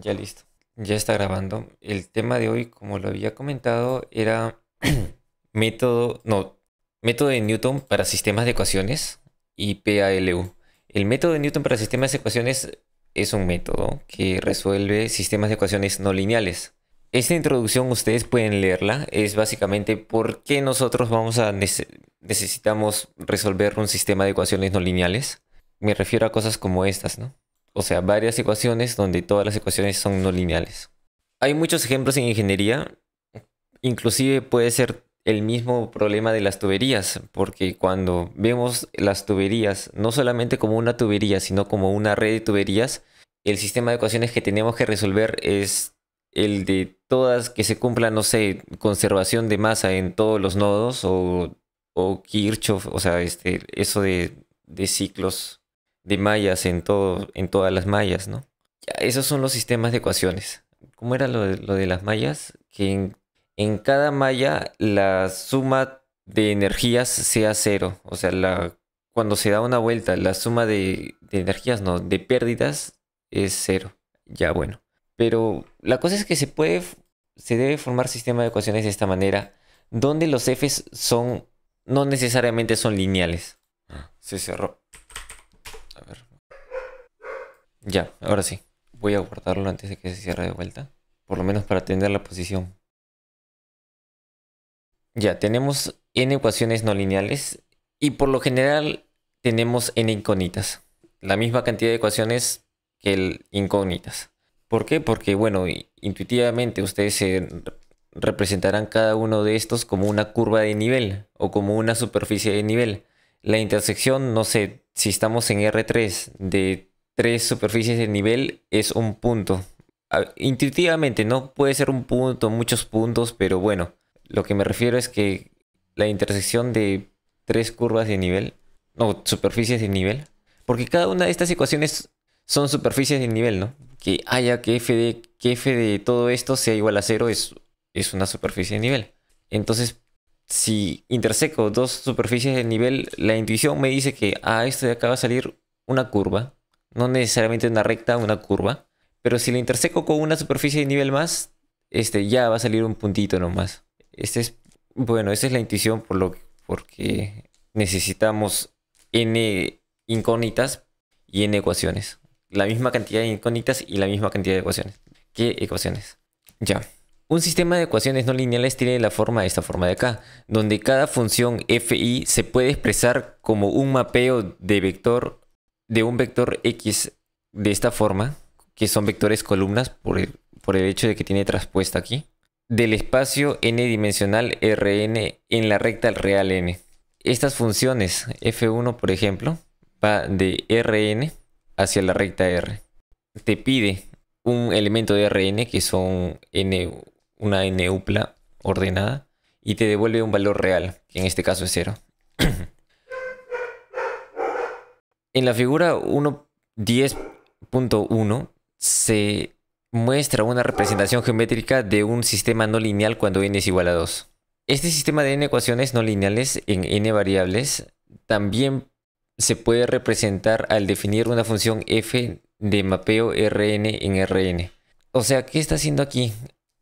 Ya listo, ya está grabando. El tema de hoy, como lo había comentado, era método, no, método de Newton para sistemas de ecuaciones y PALU. El método de Newton para sistemas de ecuaciones es un método que resuelve sistemas de ecuaciones no lineales. Esta introducción ustedes pueden leerla, es básicamente por qué nosotros vamos a necesitamos resolver un sistema de ecuaciones no lineales. Me refiero a cosas como estas, ¿no? o sea, varias ecuaciones donde todas las ecuaciones son no lineales. Hay muchos ejemplos en ingeniería, inclusive puede ser el mismo problema de las tuberías, porque cuando vemos las tuberías, no solamente como una tubería, sino como una red de tuberías, el sistema de ecuaciones que tenemos que resolver es el de todas que se cumplan, no sé, conservación de masa en todos los nodos o, o Kirchhoff, o sea, este, eso de, de ciclos de mallas en, todo, en todas las mallas, ¿no? Ya, esos son los sistemas de ecuaciones. ¿Cómo era lo de, las mallas? Que en, cada malla la suma de energías sea cero. O sea, cuando se da una vuelta, la suma de, energías, no, de pérdidas es cero. Ya bueno. Pero la cosa es que se puede, se debe formar sistema de ecuaciones de esta manera, donde los Fs son, no necesariamente son lineales. Ah, se cerró. Ya, ahora sí. Voy a guardarlo antes de que se cierre de vuelta. Por lo menos para atender la posición. Ya, tenemos n ecuaciones no lineales y por lo general tenemos n incógnitas. La misma cantidad de ecuaciones que el incógnitas. ¿Por qué? Porque, bueno, intuitivamente ustedes representarán cada uno de estos como una curva de nivel o como una superficie de nivel. La intersección, no sé, si estamos en R3 de tres superficies de nivel es un punto. Intuitivamente, ¿no? Puede ser un punto, muchos puntos, pero bueno, lo que me refiero es que la intersección de tres curvas de nivel, no, superficies de nivel, porque cada una de estas ecuaciones son superficies de nivel, ¿no? Que haya que f de, que de todo esto sea igual a cero es, es una superficie de nivel. Entonces, si interseco dos superficies de nivel, la intuición me dice que a ah, esto de acá va a salir una curva no necesariamente una recta, una curva, pero si la interseco con una superficie de nivel más, este, ya va a salir un puntito nomás. Este es, bueno, esa es la intuición por lo porque necesitamos n incógnitas y n ecuaciones. La misma cantidad de incógnitas y la misma cantidad de ecuaciones. ¿Qué ecuaciones? Ya. Un sistema de ecuaciones no lineales tiene la forma de esta forma de acá, donde cada función fi se puede expresar como un mapeo de vector de un vector X de esta forma, que son vectores columnas por el, por el hecho de que tiene traspuesta aquí, del espacio n dimensional Rn en la recta real n. Estas funciones, f1 por ejemplo, va de Rn hacia la recta R. Te pide un elemento de Rn que son n, una n upla ordenada y te devuelve un valor real, que en este caso es 0. En la figura 1.10.1 se muestra una representación geométrica de un sistema no lineal cuando n es igual a 2. Este sistema de n ecuaciones no lineales en n variables también se puede representar al definir una función f de mapeo rn en rn. O sea, ¿qué está haciendo aquí?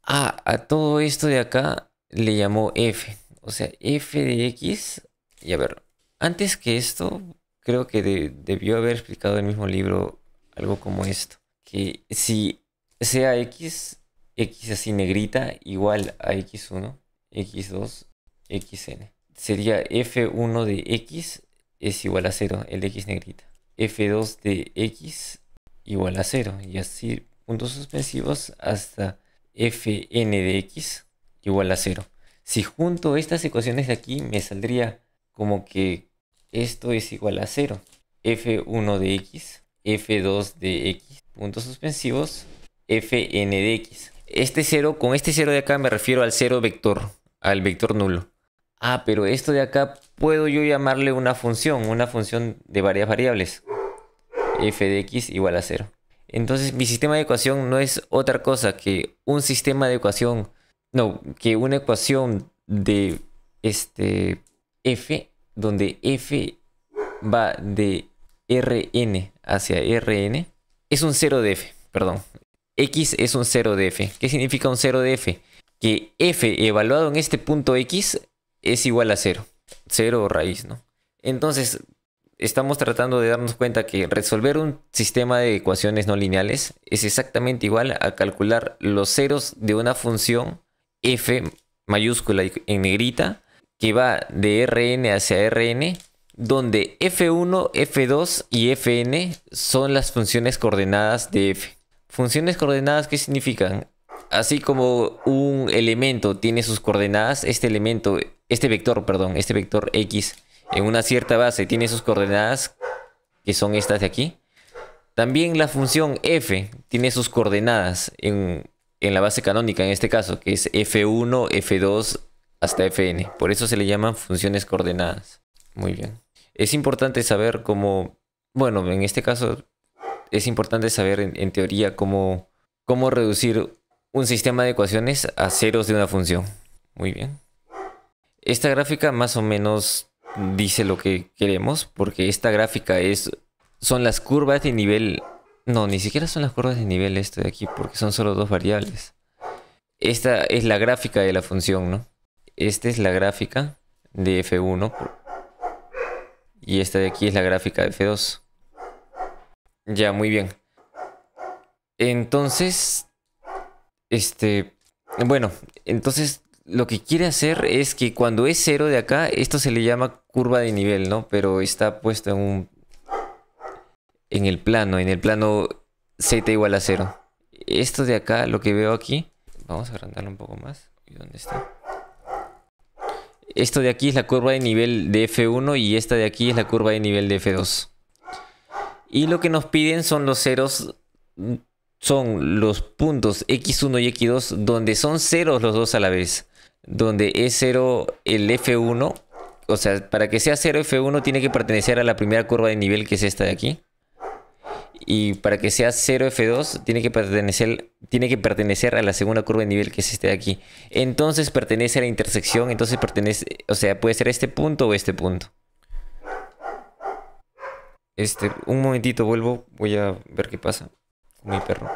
Ah, a todo esto de acá le llamó f. O sea, f de x. Y a ver, antes que esto creo que debió haber explicado el mismo libro algo como esto. Que si sea X, X así negrita igual a X1, X2, XN. Sería F1 de X es igual a 0, el X negrita. F2 de X igual a 0. Y así puntos suspensivos hasta Fn de X igual a 0. Si junto estas ecuaciones de aquí me saldría como que esto es igual a 0. F1 de x, F2 de x, puntos suspensivos, Fn de x. Este 0, con este 0 de acá me refiero al 0 vector, al vector nulo. Ah, pero esto de acá puedo yo llamarle una función, una función de varias variables. F de x igual a 0. Entonces mi sistema de ecuación no es otra cosa que un sistema de ecuación, no, que una ecuación de este f donde f va de rn hacia rn, es un cero de f, perdón. x es un cero de f. ¿Qué significa un cero de f? Que f evaluado en este punto x es igual a 0. 0 raíz, ¿no? Entonces, estamos tratando de darnos cuenta que resolver un sistema de ecuaciones no lineales es exactamente igual a calcular los ceros de una función f mayúscula en negrita que va de RN hacia RN, donde F1, F2 y Fn son las funciones coordenadas de F. Funciones coordenadas, ¿qué significan? Así como un elemento tiene sus coordenadas, este elemento, este vector, perdón, este vector X en una cierta base tiene sus coordenadas, que son estas de aquí. También la función f tiene sus coordenadas en, en la base canónica, en este caso, que es f1, f2 hasta fn. Por eso se le llaman funciones coordenadas. Muy bien. Es importante saber cómo, bueno, en este caso es importante saber en, teoría cómo, cómo reducir un sistema de ecuaciones a ceros de una función. Muy bien. Esta gráfica más o menos dice lo que queremos, porque esta gráfica es son las curvas de nivel. No, ni siquiera son las curvas de nivel esto de aquí, porque son solo dos variables. Esta es la gráfica de la función, ¿no? Esta es la gráfica de F1 y esta de aquí es la gráfica de F2. Ya, muy bien. Entonces, este, bueno, entonces lo que quiere hacer es que cuando es cero de acá, esto se le llama curva de nivel, ¿no? Pero está puesto en un, en el plano, en el plano z igual a cero. Esto de acá, lo que veo aquí, vamos a agrandarlo un poco más. ¿Y dónde está? Esto de aquí es la curva de nivel de F1 y esta de aquí es la curva de nivel de F2. Y lo que nos piden son los ceros, son los puntos X1 y X2 donde son ceros los dos a la vez. Donde es cero el F1, o sea, para que sea cero F1 tiene que pertenecer a la primera curva de nivel que es esta de aquí. Y para que sea 0F2 tiene que, pertenecer, tiene que pertenecer a la segunda curva de nivel que es este de aquí. Entonces pertenece a la intersección, entonces pertenece, o sea, puede ser este punto o este punto. Este, un momentito vuelvo, voy a ver qué pasa mi perro.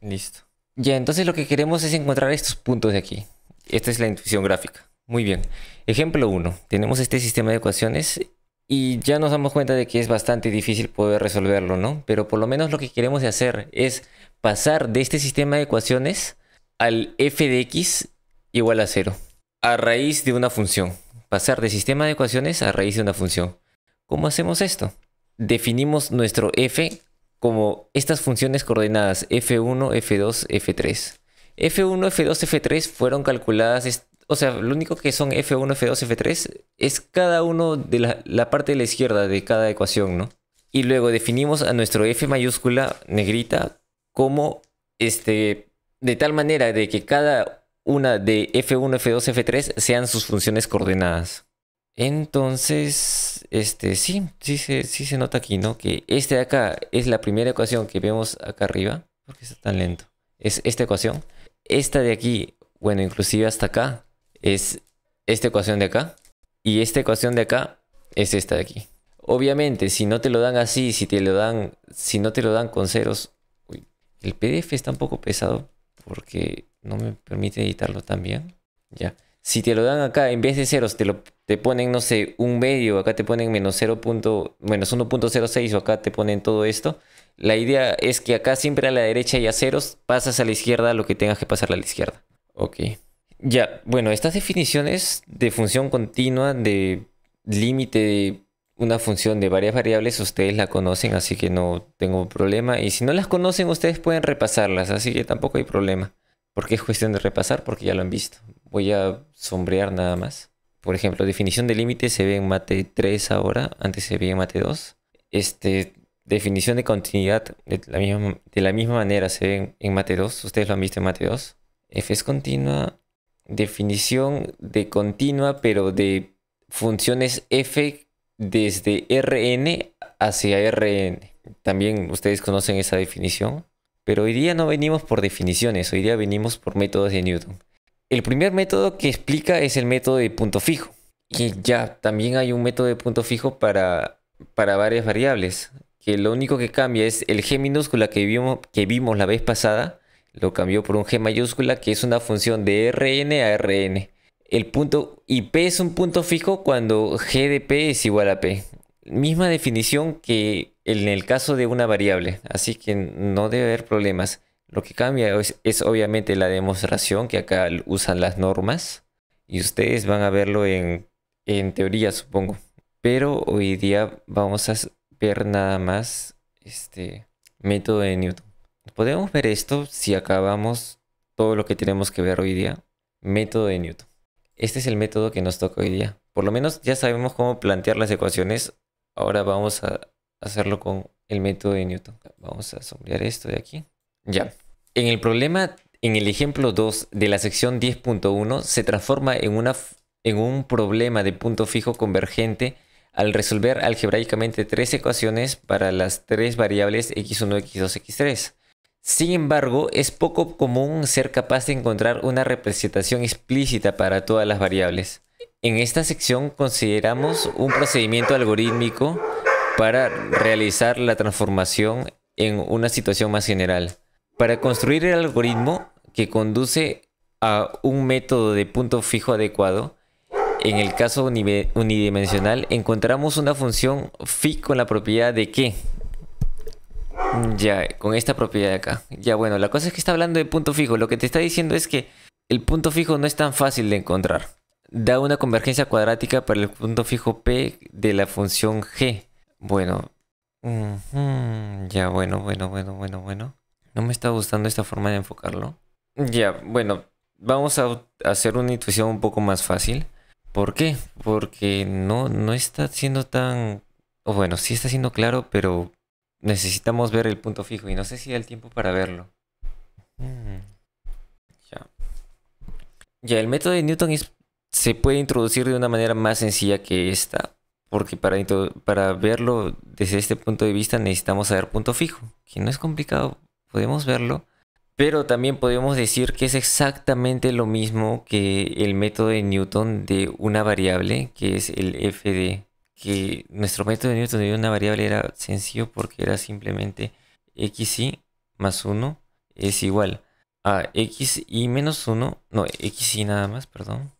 Listo. Ya, entonces lo que queremos es encontrar estos puntos de aquí. Esta es la intuición gráfica. Muy bien. Ejemplo 1. Tenemos este sistema de ecuaciones y ya nos damos cuenta de que es bastante difícil poder resolverlo, ¿no? Pero por lo menos lo que queremos hacer es pasar de este sistema de ecuaciones al f de x igual a 0, a raíz de una función. Pasar de sistema de ecuaciones a raíz de una función. ¿Cómo hacemos esto? Definimos nuestro f como estas funciones coordenadas f1, f2, f3. f1, f2, f3 fueron calculadas o sea, lo único que son F1, F2, F3 es cada uno de la, parte de la izquierda de cada ecuación, ¿no? Y luego definimos a nuestro F mayúscula negrita como este, de tal manera de que cada una de F1, F2, F3 sean sus funciones coordenadas. Entonces, este, sí, sí se, sí se nota aquí, ¿no? Que este de acá es la primera ecuación que vemos acá arriba. ¿Por qué está tan lento? Es esta ecuación. Esta de aquí, bueno, inclusive hasta acá, es esta ecuación de acá. Y esta ecuación de acá es esta de aquí. Obviamente, si no te lo dan así, si te lo dan, si no te lo dan con ceros, el PDF está un poco pesado porque no me permite editarlo tan bien. Ya. Si te lo dan acá, en vez de ceros, te, lo, te ponen, no sé, un medio, acá te ponen menos menos 1.06 o acá te ponen todo esto. La idea es que acá siempre a la derecha a ceros, pasas a la izquierda lo que tengas que pasar a la izquierda. Ok. Ya, bueno, estas definiciones de función continua, de límite de una función de varias variables, ustedes la conocen, así que no tengo problema. Y si no las conocen, ustedes pueden repasarlas, así que tampoco hay problema. Porque es cuestión de repasar, porque ya lo han visto. Voy a sombrear nada más. Por ejemplo, definición de límite se ve en mate 3 ahora, antes se veía en mate 2. Este, definición de continuidad de la misma, de la misma manera se ve en, en mate 2, ustedes lo han visto en mate 2. F es continua, definición de continua, pero de funciones f desde rn hacia rn. También ustedes conocen esa definición, pero hoy día no venimos por definiciones, hoy día venimos por métodos de Newton. El primer método que explica es el método de punto fijo. Y ya, también hay un método de punto fijo para, para varias variables, que lo único que cambia es el g minúscula que que vimos la vez pasada, lo cambió por un G mayúscula que es una función de Rn a Rn. El punto IP es un punto fijo cuando g de p es igual a P. Misma definición que en el caso de una variable, así que no debe haber problemas. Lo que cambia es, obviamente la demostración que acá usan las normas y ustedes van a verlo en, en teoría supongo. Pero hoy día vamos a ver nada más este método de Newton. Podemos ver esto si acabamos todo lo que tenemos que ver hoy día. Método de Newton. Este es el método que nos toca hoy día. Por lo menos ya sabemos cómo plantear las ecuaciones. Ahora vamos a hacerlo con el método de Newton. Vamos a sombrear esto de aquí. Ya. En el problema, en el ejemplo 2 de la sección 10.1, se transforma en, una, en un problema de punto fijo convergente al resolver algebraicamente tres ecuaciones para las tres variables x1, x2, x3. Sin embargo, es poco común ser capaz de encontrar una representación explícita para todas las variables. En esta sección consideramos un procedimiento algorítmico para realizar la transformación en una situación más general. Para construir el algoritmo que conduce a un método de punto fijo adecuado, en el caso unidimensional encontramos una función fi con la propiedad de que ya, con esta propiedad de acá. Ya, bueno, la cosa es que está hablando de punto fijo. Lo que te está diciendo es que el punto fijo no es tan fácil de encontrar. Da una convergencia cuadrática para el punto fijo P de la función G. Bueno. Ya, bueno, bueno, bueno, bueno, bueno. No me está gustando esta forma de enfocarlo. Ya, bueno. Vamos a hacer una intuición un poco más fácil. ¿Por qué? Porque no, no está siendo tan... O bueno, sí está siendo claro, pero Necesitamos ver el punto fijo y no sé si da el tiempo para verlo. Mm. Ya. ya, el método de Newton se puede introducir de una manera más sencilla que esta, porque para, para verlo desde este punto de vista necesitamos saber punto fijo, que no es complicado, podemos verlo, pero también podemos decir que es exactamente lo mismo que el método de Newton de una variable, que es el f de que nuestro método de Newton de una variable era sencillo porque era simplemente xy más 1 es igual a xy menos 1, no, x y nada más, perdón,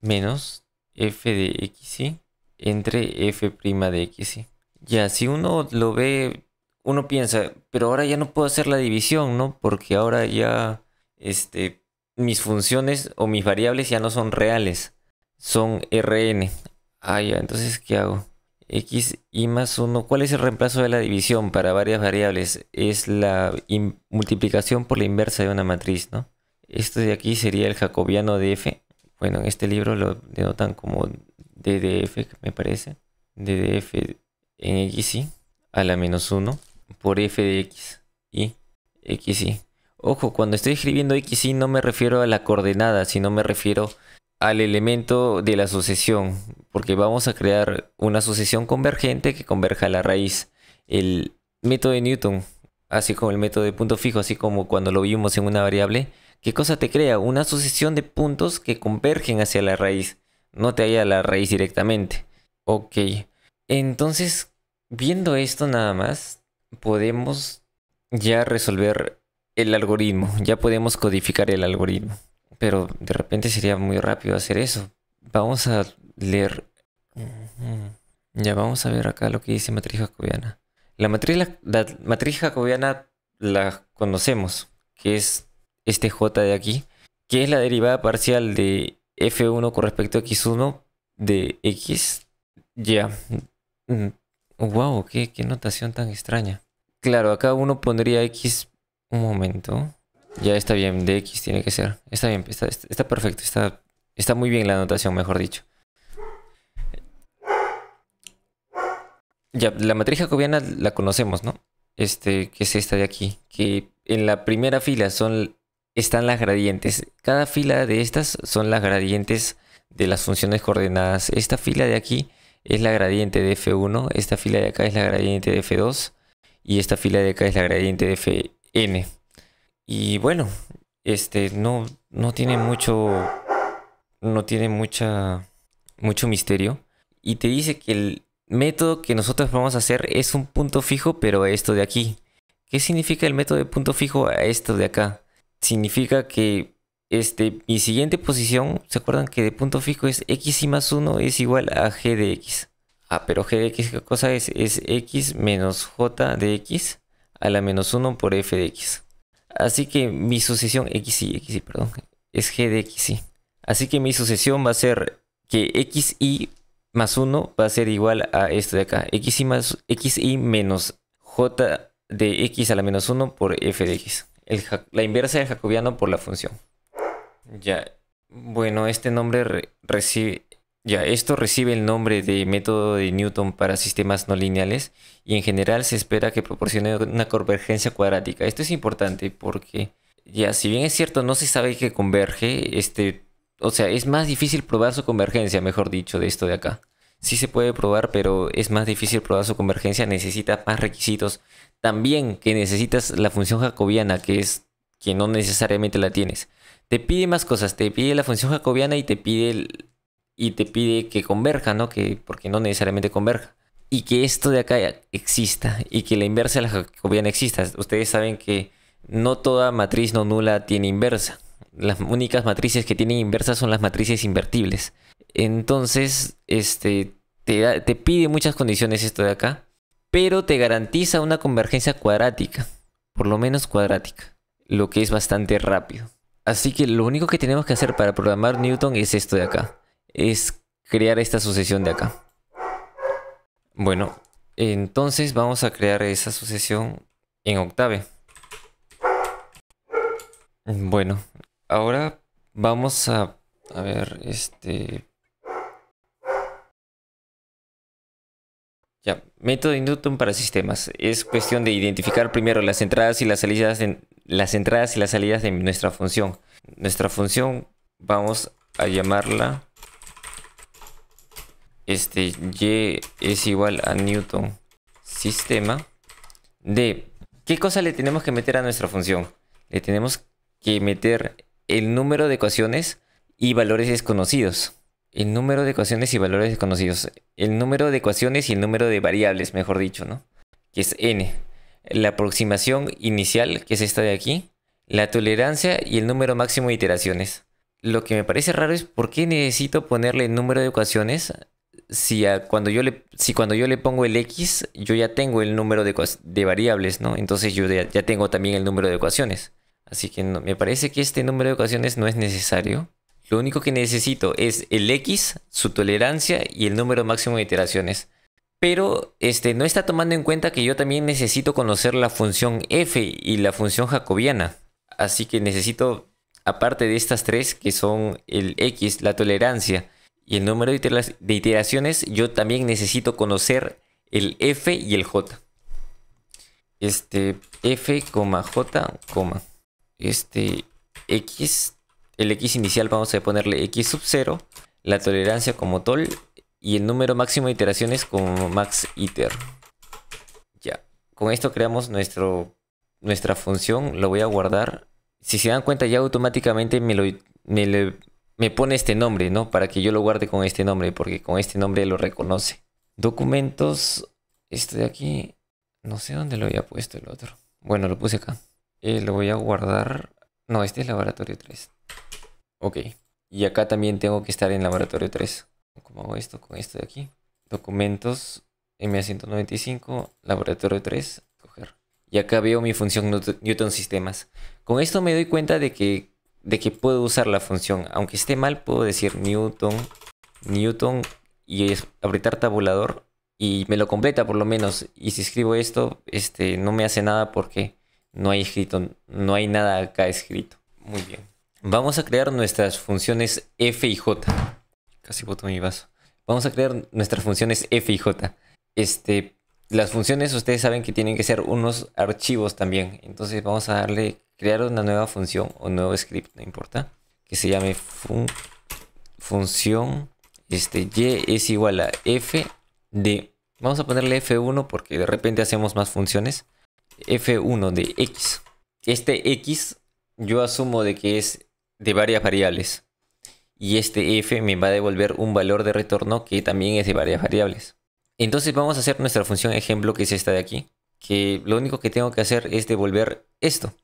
menos f de xy entre f' de xy. Ya, si uno lo ve, uno piensa, pero ahora ya no puedo hacer la división, ¿no? Porque ahora ya, este, mis funciones o mis variables ya no son reales, son rn. Ah, ya, entonces, ¿qué hago? X y más 1. ¿Cuál es el reemplazo de la división para varias variables? Es la multiplicación por la inversa de una matriz, ¿no? Esto de aquí sería el jacobiano de F. Bueno, en este libro lo denotan como DDF, me parece. DDF en Y a la menos 1 por F de X y X, Y. Ojo, cuando estoy escribiendo X, Y no me refiero a la coordenada, sino me refiero al elemento de la sucesión porque vamos a crear una sucesión convergente que converja a la raíz. El método de Newton, así como el método de punto fijo, así como cuando lo vimos en una variable, ¿qué cosa te crea? Una sucesión de puntos que convergen hacia la raíz, no te haya la raíz directamente. Ok, entonces, viendo esto nada más, podemos ya resolver el algoritmo, ya podemos codificar el algoritmo pero de repente sería muy rápido hacer eso. Vamos a leer... Mm, mm, ya vamos a ver acá lo que dice matriz jacobiana. La matriz, la, matriz jacobiana la conocemos, que es este J de aquí, que es la derivada parcial de F1 con respecto a X1 de X. Ya. Wow, mm, qué, qué notación tan extraña. Claro, acá uno pondría X. Un momento. Ya está bien, DX tiene que ser. Está bien, está, perfecto, está, muy bien la anotación, mejor dicho. Ya, la matriz jacobiana la conocemos, ¿no? Este, que es esta de aquí, que en la primera fila son, están las gradientes. Cada fila de estas son las gradientes de las funciones coordenadas. Esta fila de aquí es la gradiente de f1, esta fila de acá es la gradiente de f2 y esta fila de acá es la gradiente de fn. Y bueno, este no, no tiene mucho. No tiene mucha. mucho misterio. Y te dice que el método que nosotros vamos a hacer es un punto fijo, pero esto de aquí. ¿Qué significa el método de punto fijo a esto de acá? Significa que este, mi siguiente posición, ¿se acuerdan que de punto fijo es x y más 1 es igual a g de x? Ah, pero g de x, ¿qué cosa es? Es x menos j de x a la menos 1 por f de x. Así que mi sucesión x y, perdón, es G de y. Así que mi sucesión va a ser que y más 1 va a ser igual a esto de acá. y más, XY menos J de X a la menos 1 por F de X. la inversa de jacobiano por la función. Ya. Bueno, este nombre recibe, ya, esto recibe el nombre de método de Newton para sistemas no lineales y en general se espera que proporcione una convergencia cuadrática. Esto es importante porque ya, si bien es cierto, no se sabe que converge, este, o sea, es más difícil probar su convergencia, mejor dicho, de esto de acá. Sí se puede probar, pero es más difícil probar su convergencia, necesita más requisitos. También que necesitas la función jacobiana, que es que no necesariamente la tienes. Te pide más cosas, te pide la función jacobiana y te pide y te pide que converja, ¿no? Que, porque no necesariamente converja. Y que esto de acá exista y que la inversa de la jacobiana exista. Ustedes saben que no toda matriz no nula tiene inversa. Las únicas matrices que tienen inversa son las matrices invertibles. Entonces, este, te, te pide muchas condiciones esto de acá, pero te garantiza una convergencia cuadrática, por lo menos cuadrática, lo que es bastante rápido. Así que lo único que tenemos que hacer para programar Newton es esto de acá es crear esta sucesión de acá. Bueno, entonces vamos a crear esa sucesión en octave. Bueno, ahora vamos a, a ver, este... Ya, método de Newton para sistemas. Es cuestión de identificar primero las entradas y las salidas las entradas y las salidas de nuestra función. Nuestra función vamos a llamarla este Y es igual a Newton sistema de qué cosa le tenemos que meter a nuestra función. Le tenemos que meter el número de ecuaciones y valores desconocidos. El número de ecuaciones y valores desconocidos. El número de ecuaciones y el número de variables, mejor dicho, ¿no? Que es n. La aproximación inicial, que es esta de aquí. La tolerancia y el número máximo de iteraciones. Lo que me parece raro es por qué necesito ponerle el número de ecuaciones si, cuando yo le, pongo el x, yo ya tengo el número de, variables, ¿no? Entonces yo ya, tengo también el número de ecuaciones. Así que me parece que este número de ecuaciones no es necesario. Lo único que necesito es el x, su tolerancia y el número máximo de iteraciones. Pero este, no está tomando en cuenta que yo también necesito conocer la función f y la función jacobiana. Así que necesito, aparte de estas tres, que son el x, la tolerancia, y el número de iteraciones, yo también necesito conocer el f y el j. Este f, j, este x, el x inicial vamos a ponerle x sub 0, la tolerancia como tol y el número máximo de iteraciones como max iter. Ya, con esto creamos nuestro, nuestra función, lo voy a guardar. Si se dan cuenta ya automáticamente me lo, me lo me pone este nombre, ¿no? Para que yo lo guarde con este nombre, porque con este nombre lo reconoce. Documentos, Esto de aquí, no sé dónde lo había puesto el otro. Bueno, lo puse acá. Eh, lo voy a guardar. No, este es laboratorio 3. Ok. Y acá también tengo que estar en laboratorio 3. ¿Cómo hago esto? Con esto de aquí. Documentos, m 195 laboratorio 3, coger. Y acá veo mi función Newton Sistemas. Con esto me doy cuenta de que de que puedo usar la función. Aunque esté mal, puedo decir Newton, Newton y apretar tabulador y me lo completa por lo menos. Y si escribo esto, este, no me hace nada porque no hay escrito, no hay nada acá escrito. Muy bien. Vamos a crear nuestras funciones f y j. Casi boto mi vaso. Vamos a crear nuestras funciones f y j. Este, las funciones ustedes saben que tienen que ser unos archivos también. Entonces vamos a darle crear una nueva función o nuevo script, no importa, que se llame función este, y es igual a f de, vamos a ponerle f1 porque de repente hacemos más funciones, f1 de x. Este x yo asumo de que es de varias variables y este f me va a devolver un valor de retorno que también es de varias variables. Entonces vamos a hacer nuestra función ejemplo que es esta de aquí, que lo único que tengo que hacer es devolver esto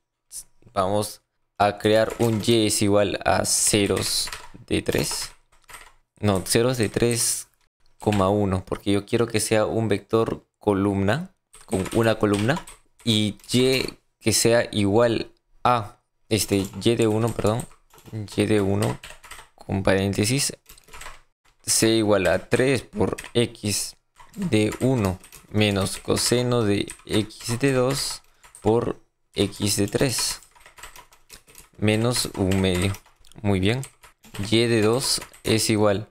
vamos a crear un y es igual a ceros de 3. No, ceros de 3,1 porque yo quiero que sea un vector columna con una columna y y que sea igual a este y de 1, perdón, y de 1 con paréntesis c igual a 3 por x de 1 menos coseno de x de 2 por x de 3 menos un medio. Muy bien. Y de 2 es igual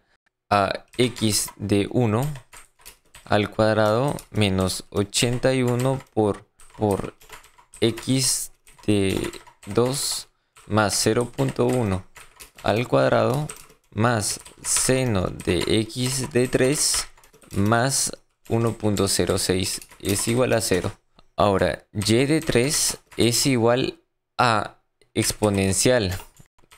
a x de 1 al cuadrado menos 81 por, por x de 2 más 0.1 al cuadrado más seno de x de 3 más 1.06 es igual a 0. Ahora, y de 3 es igual a exponencial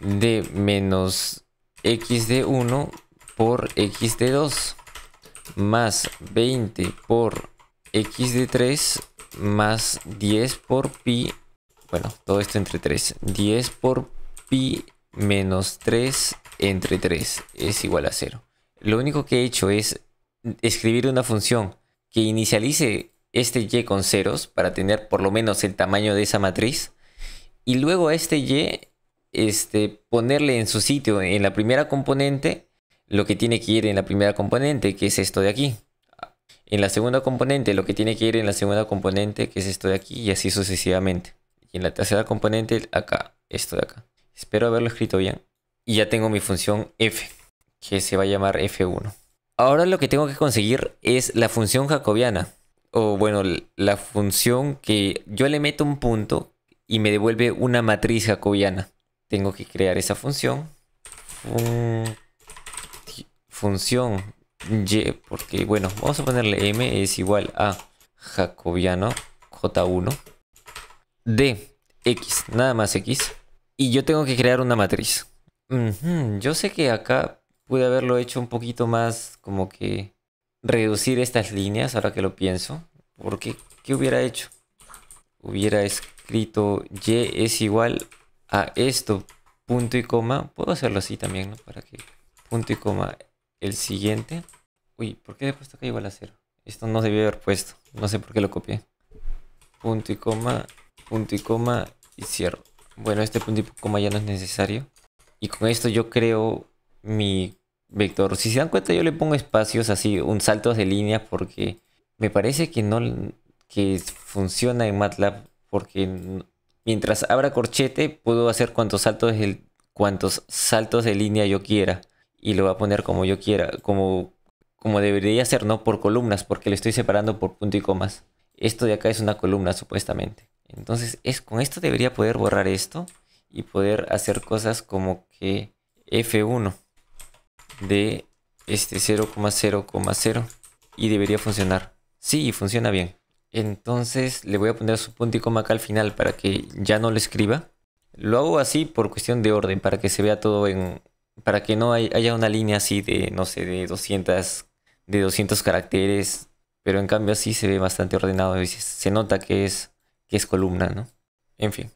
de menos x de 1 por x de 2 más 20 por x de 3 más 10 por pi bueno todo esto entre 3 10 por pi menos 3 entre 3 es igual a 0 lo único que he hecho es escribir una función que inicialice este y con ceros para tener por lo menos el tamaño de esa matriz y luego a este y este, ponerle en su sitio, en la primera componente, lo que tiene que ir en la primera componente, que es esto de aquí. En la segunda componente, lo que tiene que ir en la segunda componente, que es esto de aquí, y así sucesivamente. Y en la tercera componente, acá, esto de acá. Espero haberlo escrito bien. Y ya tengo mi función f, que se va a llamar f1. Ahora lo que tengo que conseguir es la función jacobiana. O bueno, la función que yo le meto un punto y me devuelve una matriz jacobiana. Tengo que crear esa función. función y, porque bueno, vamos a ponerle m es igual a jacobiano j1 de x, nada más x. Y yo tengo que crear una matriz. Yo sé que acá pude haberlo hecho un poquito más como que reducir estas líneas ahora que lo pienso. Porque, ¿qué hubiera hecho? Hubiera escrito escrito y es igual a esto, punto y coma. Puedo hacerlo así también, ¿no? Para que punto y coma el siguiente. Uy, ¿por qué he puesto acá igual a cero? Esto no debía haber puesto. No sé por qué lo copié. Punto y coma, punto y coma y cierro. Bueno, este punto y coma ya no es necesario. Y con esto yo creo mi vector. Si se dan cuenta yo le pongo espacios así, un salto de línea porque me parece que no que funciona en MATLAB porque mientras abra corchete puedo hacer cuantos saltos, cuantos saltos de línea yo quiera y lo voy a poner como yo quiera, como, como debería hacer, no por columnas, porque lo estoy separando por punto y comas. Esto de acá es una columna supuestamente. Entonces es, con esto debería poder borrar esto y poder hacer cosas como que F1 de este 0,0,0 y debería funcionar. Sí, funciona bien. Entonces le voy a poner su punto y coma acá al final para que ya no lo escriba. Lo hago así por cuestión de orden, para que se vea todo en... Para que no haya una línea así de, no sé, de 200, de 200 caracteres. Pero en cambio así se ve bastante ordenado veces se nota que es, que es columna, ¿no? En fin.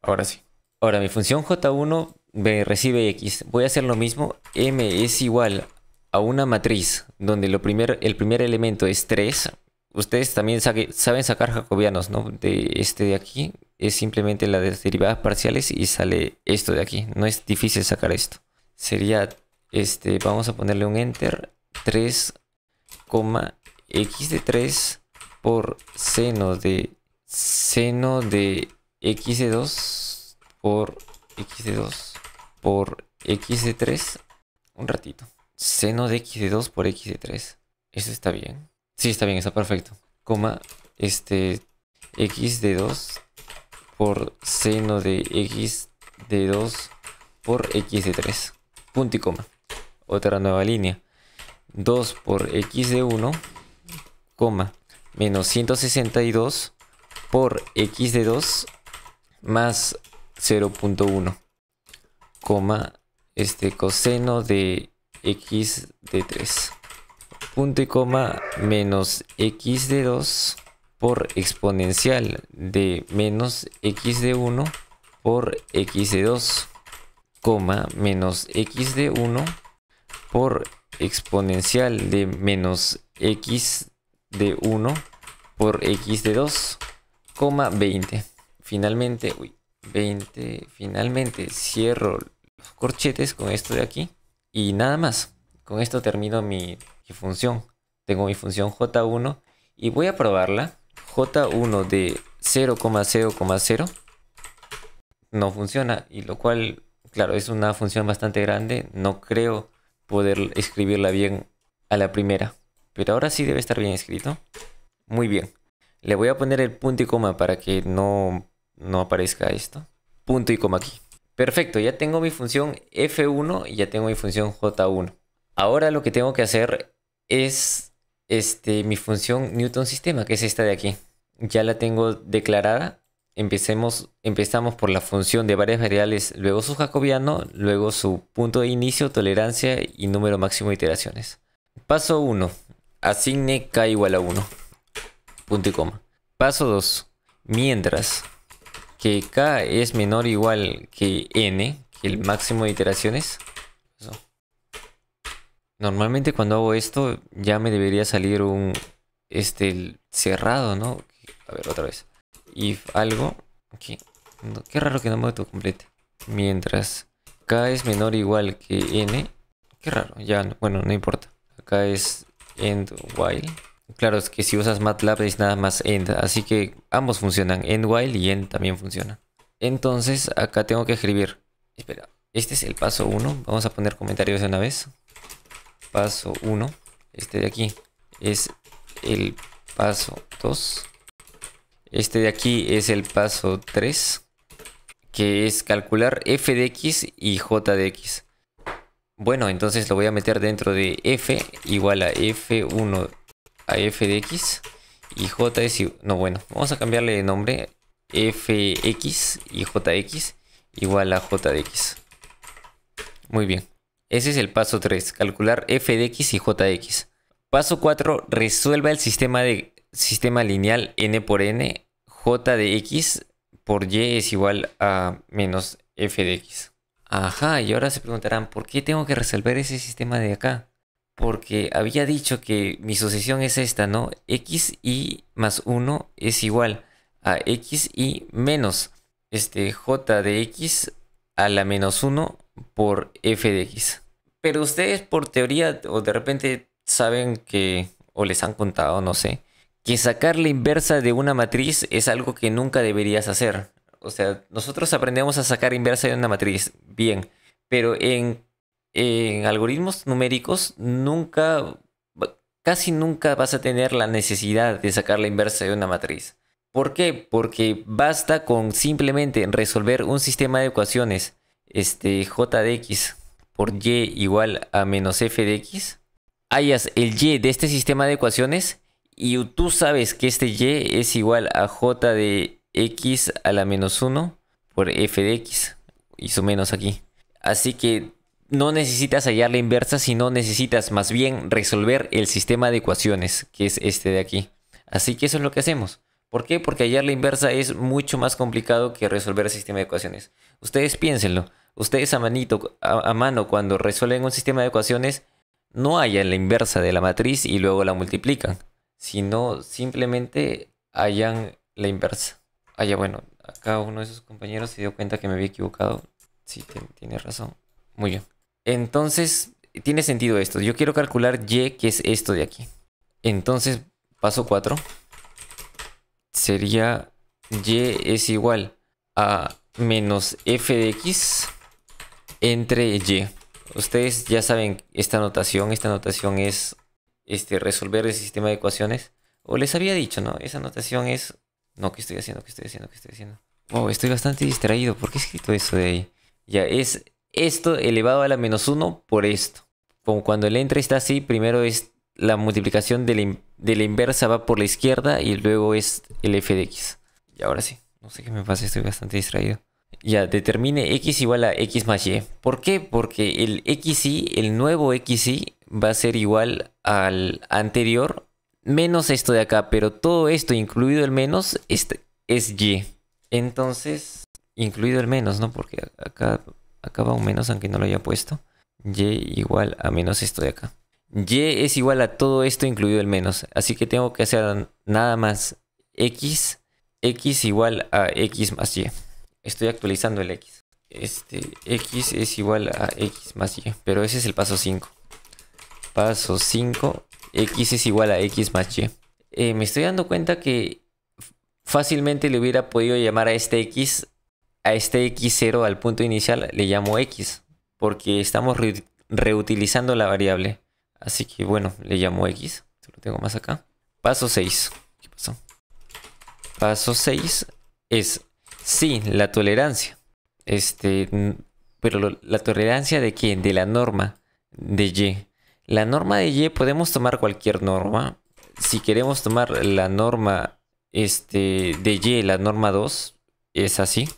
Ahora sí. Ahora mi función J1 me recibe X. Voy a hacer lo mismo. M es igual a una matriz donde lo el primer elemento es 3 ustedes también saben sacar jacobianos, ¿no? De este de aquí es simplemente la de derivadas parciales y sale esto de aquí. No es difícil sacar esto. Sería, este, vamos a ponerle un enter, 3, x de 3 por seno de seno de x de 2 por x de 2 por x de 3. Un ratito. Seno de x de 2 por x de 3. Eso está bien. Sí, está bien, está perfecto. Coma, este, x de 2 por seno de x de 2 por x de 3. Punto y coma. Otra nueva línea. 2 por x de 1, coma, menos 162 por x de 2 más 0.1, coma, este coseno de x de 3 punto y coma menos x de 2 por exponencial de menos x de 1 por x de 2, coma menos x de 1 por exponencial de menos x de 1 por x de 2, coma 20. Finalmente, uy, 20, finalmente cierro los corchetes con esto de aquí y nada más. Con esto termino mi función. Tengo mi función J1 y voy a probarla. J1 de 0,0,0 no funciona y lo cual, claro, es una función bastante grande. No creo poder escribirla bien a la primera. Pero ahora sí debe estar bien escrito. Muy bien. Le voy a poner el punto y coma para que no, no aparezca esto. Punto y coma aquí. Perfecto, ya tengo mi función F1 y ya tengo mi función J1. Ahora lo que tengo que hacer es este, mi función Newton sistema, que es esta de aquí. Ya la tengo declarada. Empecemos, empezamos por la función de varias variables, luego su jacobiano, luego su punto de inicio, tolerancia y número máximo de iteraciones. Paso 1. Asigne k igual a 1. Punto y coma. Paso 2. Mientras que k es menor o igual que n, el máximo de iteraciones, Normalmente cuando hago esto ya me debería salir un este cerrado, ¿no? A ver, otra vez. If algo. Ok. qué raro que no me complete. Mientras k es menor o igual que n. Qué raro, ya, bueno, no importa. Acá es end while. Claro, es que si usas MATLAB es nada más end, así que ambos funcionan, end while y end también funciona. Entonces acá tengo que escribir. Espera, este es el paso 1. Vamos a poner comentarios de una vez paso 1. Este de aquí es el paso 2. Este de aquí es el paso 3, que es calcular f de x y j de x. Bueno, entonces lo voy a meter dentro de f igual a f1 a f de x y j es... No, bueno, vamos a cambiarle de nombre fx y jx igual a j de x. Muy bien. Ese es el paso 3, calcular f de x y j de x. Paso 4, resuelva el sistema, de, sistema lineal n por n, j de x por y es igual a menos f de x. Ajá, y ahora se preguntarán, ¿por qué tengo que resolver ese sistema de acá? Porque había dicho que mi sucesión es esta, ¿no? x y más 1 es igual a x y menos este j de x a la menos 1 por f de x. Pero ustedes por teoría o de repente saben que, o les han contado, no sé, que sacar la inversa de una matriz es algo que nunca deberías hacer. O sea, nosotros aprendemos a sacar inversa de una matriz, bien, pero en, algoritmos numéricos nunca, casi nunca vas a tener la necesidad de sacar la inversa de una matriz. ¿Por qué? Porque basta con simplemente resolver un sistema de ecuaciones, este, j de x, por y igual a menos f de x, hallas el y de este sistema de ecuaciones y tú sabes que este y es igual a j de x a la menos 1 por f de x, y su menos aquí. Así que no necesitas hallar la inversa, sino necesitas más bien resolver el sistema de ecuaciones, que es este de aquí. Así que eso es lo que hacemos. ¿Por qué? Porque hallar la inversa es mucho más complicado que resolver el sistema de ecuaciones. Ustedes piénsenlo ustedes a, manito, a, mano cuando resuelven un sistema de ecuaciones no hayan la inversa de la matriz y luego la multiplican, sino simplemente hayan la inversa. Ah, bueno, acá uno de sus compañeros se dio cuenta que me había equivocado. Sí, tiene razón. Muy bien. Entonces, tiene sentido esto. Yo quiero calcular y, que es esto de aquí. Entonces, paso 4 sería y es igual a menos f de x entre Y. Ustedes ya saben esta notación. Esta notación es este, resolver el sistema de ecuaciones. O les había dicho, ¿no? Esa notación es... No, ¿qué estoy haciendo? ¿Qué estoy haciendo? ¿Qué estoy haciendo? Oh, estoy bastante distraído. ¿Por qué he escrito eso de ahí? Ya, es esto elevado a la menos 1 por esto. Como cuando el entre está así, primero es la multiplicación de la, de la, inversa va por la izquierda y luego es el f de x. Y ahora sí, no sé qué me pasa, estoy bastante distraído ya determine x igual a x más y. ¿Por qué? Porque el xy, el nuevo xy, va a ser igual al anterior menos esto de acá, pero todo esto, incluido el menos, es, este, es y. Entonces, incluido el menos, ¿no? Porque acá, acá va un menos, aunque no lo haya puesto. y igual a menos esto de acá. y es igual a todo esto, incluido el menos. Así que tengo que hacer nada más x, x igual a x más y estoy actualizando el X. Este X es igual a X más Y, pero ese es el paso 5. Paso 5, X es igual a X más Y. Eh, me estoy dando cuenta que fácilmente le hubiera podido llamar a este X, a este X0 al punto inicial, le llamo X, porque estamos reutilizando la variable. Así que bueno, le llamo X. Lo tengo más acá. Paso 6. ¿Qué pasó? Paso 6 es Sí, la tolerancia. Este, pero la tolerancia de quién? De la norma de Y. La norma de Y podemos tomar cualquier norma. Si queremos tomar la norma este, de Y, la norma 2, es así.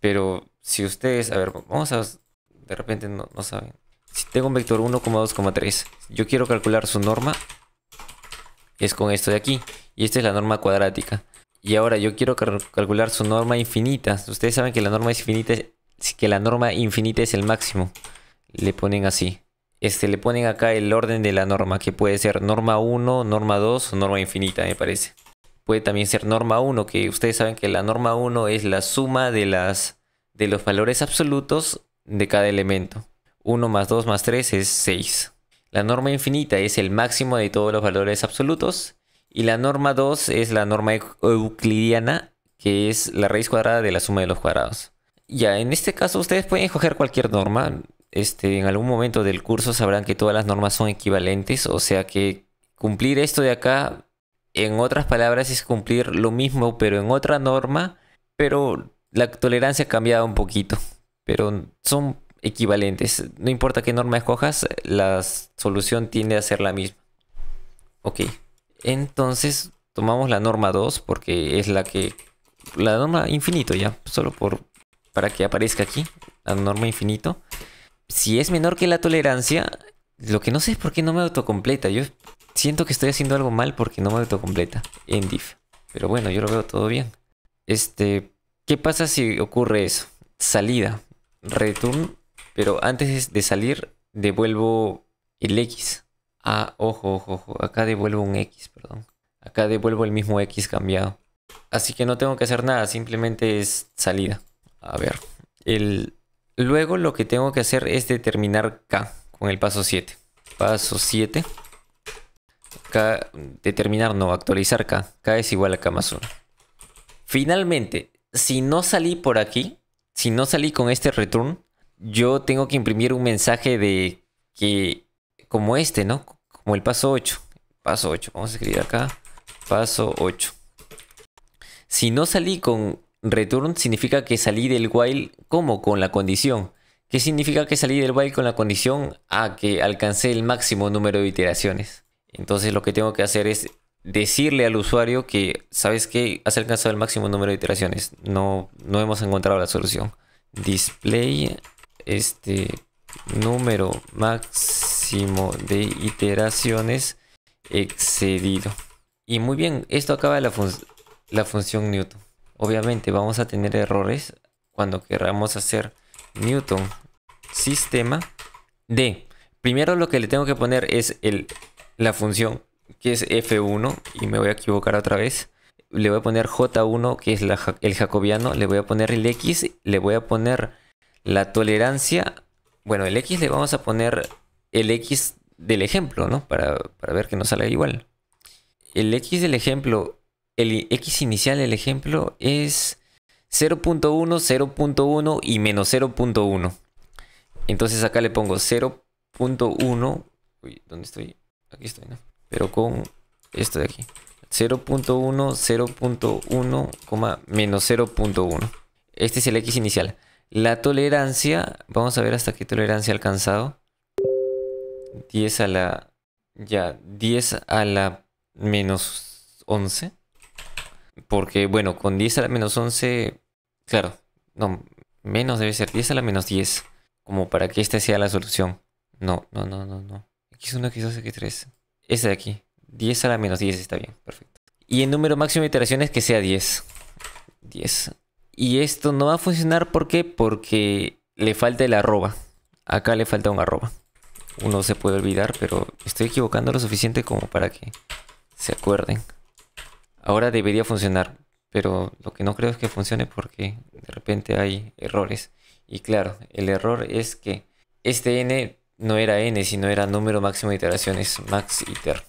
Pero si ustedes, a ver, vamos a, de repente no, no saben. Si tengo un vector 1,2,3, yo quiero calcular su norma, es con esto de aquí. Y esta es la norma cuadrática. Y ahora yo quiero calcular su norma infinita. Ustedes saben que la norma infinita es, que la norma infinita es el máximo. Le ponen así. Este, le ponen acá el orden de la norma, que puede ser norma 1, norma 2 o norma infinita, me parece. Puede también ser norma 1, que ustedes saben que la norma 1 es la suma de, las, de los valores absolutos de cada elemento. 1 más 2 más 3 es 6. La norma infinita es el máximo de todos los valores absolutos y la norma 2 es la norma euclidiana, que es la raíz cuadrada de la suma de los cuadrados. Ya, en este caso ustedes pueden escoger cualquier norma. Este, en algún momento del curso sabrán que todas las normas son equivalentes, o sea que cumplir esto de acá, en otras palabras, es cumplir lo mismo pero en otra norma, pero la tolerancia ha cambiado un poquito, pero son equivalentes. No importa qué norma escojas, la solución tiende a ser la misma. Ok. Entonces tomamos la norma 2 porque es la que... La norma infinito ya, solo por para que aparezca aquí, la norma infinito. Si es menor que la tolerancia, lo que no sé es por qué no me autocompleta. Yo siento que estoy haciendo algo mal porque no me autocompleta en div. Pero bueno, yo lo veo todo bien. Este, ¿qué pasa si ocurre eso? Salida, return, pero antes de salir devuelvo el x. Ah, ojo, ojo, ojo. Acá devuelvo un X, perdón. Acá devuelvo el mismo X cambiado. Así que no tengo que hacer nada, simplemente es salida. A ver. El... Luego lo que tengo que hacer es determinar K con el paso 7. Paso 7. K, determinar, no, actualizar K. K es igual a K más 1. Finalmente, si no salí por aquí, si no salí con este return, yo tengo que imprimir un mensaje de que, como este, ¿no? como el paso 8. Paso 8, vamos a escribir acá. Paso 8. Si no salí con return, significa que salí del while como con la condición. ¿Qué significa que salí del while con la condición? A que alcancé el máximo número de iteraciones. Entonces lo que tengo que hacer es decirle al usuario que, ¿sabes qué? Has alcanzado el máximo número de iteraciones. No, no hemos encontrado la solución. Display este número máximo de iteraciones excedido. Y muy bien, esto acaba la, la función Newton. Obviamente vamos a tener errores cuando queramos hacer Newton sistema de. Primero lo que le tengo que poner es el, la función que es F1 y me voy a equivocar otra vez. Le voy a poner J1 que es el jacobiano, le voy a poner el X, le voy a poner la tolerancia. Bueno, el X le vamos a poner el X del ejemplo, ¿no? Para, ver que no salga igual. El X del ejemplo, el X inicial del ejemplo es 0.1, 0.1 y menos 0.1. Entonces acá le pongo 0.1. Uy, ¿dónde estoy? Aquí estoy, ¿no? Pero con esto de aquí. 0.1, 0.1, menos 0.1. Este es el X inicial. La tolerancia, vamos a ver hasta qué tolerancia ha alcanzado. 10 a la... Ya, 10 a la menos 11. Porque, bueno, con 10 a la menos 11... Claro, no, menos debe ser 10 a la menos 10. Como para que esta sea la solución. No, no, no, no, no. X1, X2, X3. Ese de aquí. 10 a la menos 10 está bien, perfecto. Y el número máximo de iteraciones que sea 10. 10. Y esto no va a funcionar, ¿por qué? Porque le falta el arroba. Acá le falta un arroba uno se puede olvidar, pero estoy equivocando lo suficiente como para que se acuerden. Ahora debería funcionar, pero lo que no creo es que funcione porque de repente hay errores. Y claro, el error es que este n no era n, sino era número máximo de iteraciones, max iter.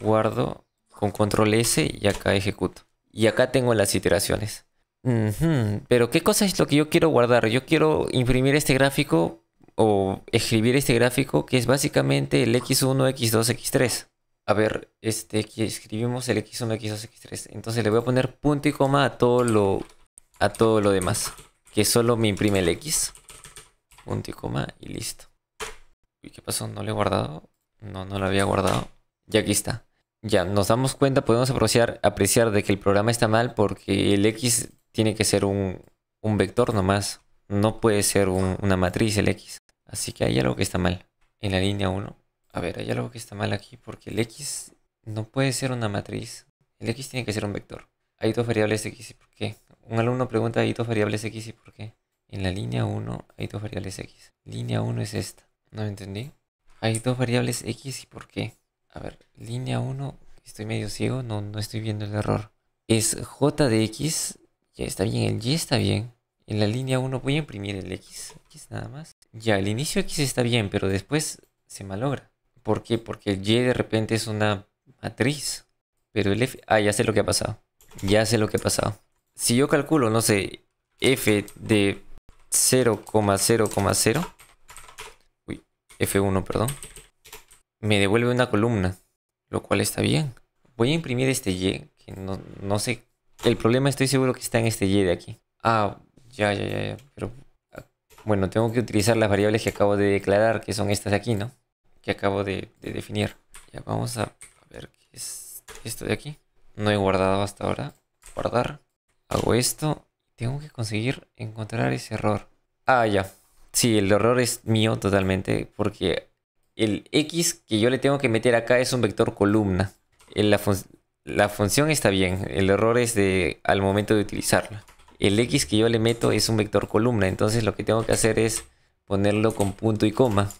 Guardo con control S y acá ejecuto. Y acá tengo las iteraciones. Pero ¿qué cosa es lo que yo quiero guardar? Yo quiero imprimir este gráfico o escribir este gráfico que es básicamente el x1, x2, x3. A ver, este, que escribimos el x1, x2, x3. Entonces le voy a poner punto y coma a todo lo, a todo lo demás. Que solo me imprime el x. Punto y coma y listo. y ¿qué pasó? ¿No lo he guardado? No, no lo había guardado. y aquí está. Ya, nos damos cuenta, podemos apreciar, apreciar de que el programa está mal porque el x tiene que ser un, vector nomás. No puede ser una matriz el x. Así que hay algo que está mal en la línea 1. A ver, hay algo que está mal aquí porque el X no puede ser una matriz. El X tiene que ser un vector. Hay dos variables X y por qué. Un alumno pregunta, ¿hay dos variables X y por qué? En la línea 1 hay dos variables X. Línea 1 es esta. ¿No entendí? Hay dos variables X y por qué. A ver, línea 1, estoy medio ciego, no, no estoy viendo el error. Es J de X, ya está bien, el Y está bien. En la línea 1 voy a imprimir el X, X nada más. Ya, el inicio X está bien, pero después se malogra. ¿Por qué? Porque el Y de repente es una matriz. Pero el F... Ah, ya sé lo que ha pasado. Ya sé lo que ha pasado. Si yo calculo, no sé, F de 0,0,0. Uy, F1, perdón. Me devuelve una columna, lo cual está bien. Voy a imprimir este Y, que no, no sé. El problema estoy seguro que está en este Y de aquí. Ah, ya, ya, ya, ya. Pero ah, bueno, tengo que utilizar las variables que acabo de declarar, que son estas de aquí, ¿no? Que acabo de, definir. Ya vamos a, ver qué es esto de aquí. No he guardado hasta ahora. Guardar. Hago esto. Tengo que conseguir encontrar ese error. Ah, ya. Sí, el error es mío totalmente porque el x que yo le tengo que meter acá es un vector columna. Eh, la, la función está bien, el error es de al momento de utilizarla el x que yo le meto es un vector columna. Entonces lo que tengo que hacer es ponerlo con punto y coma.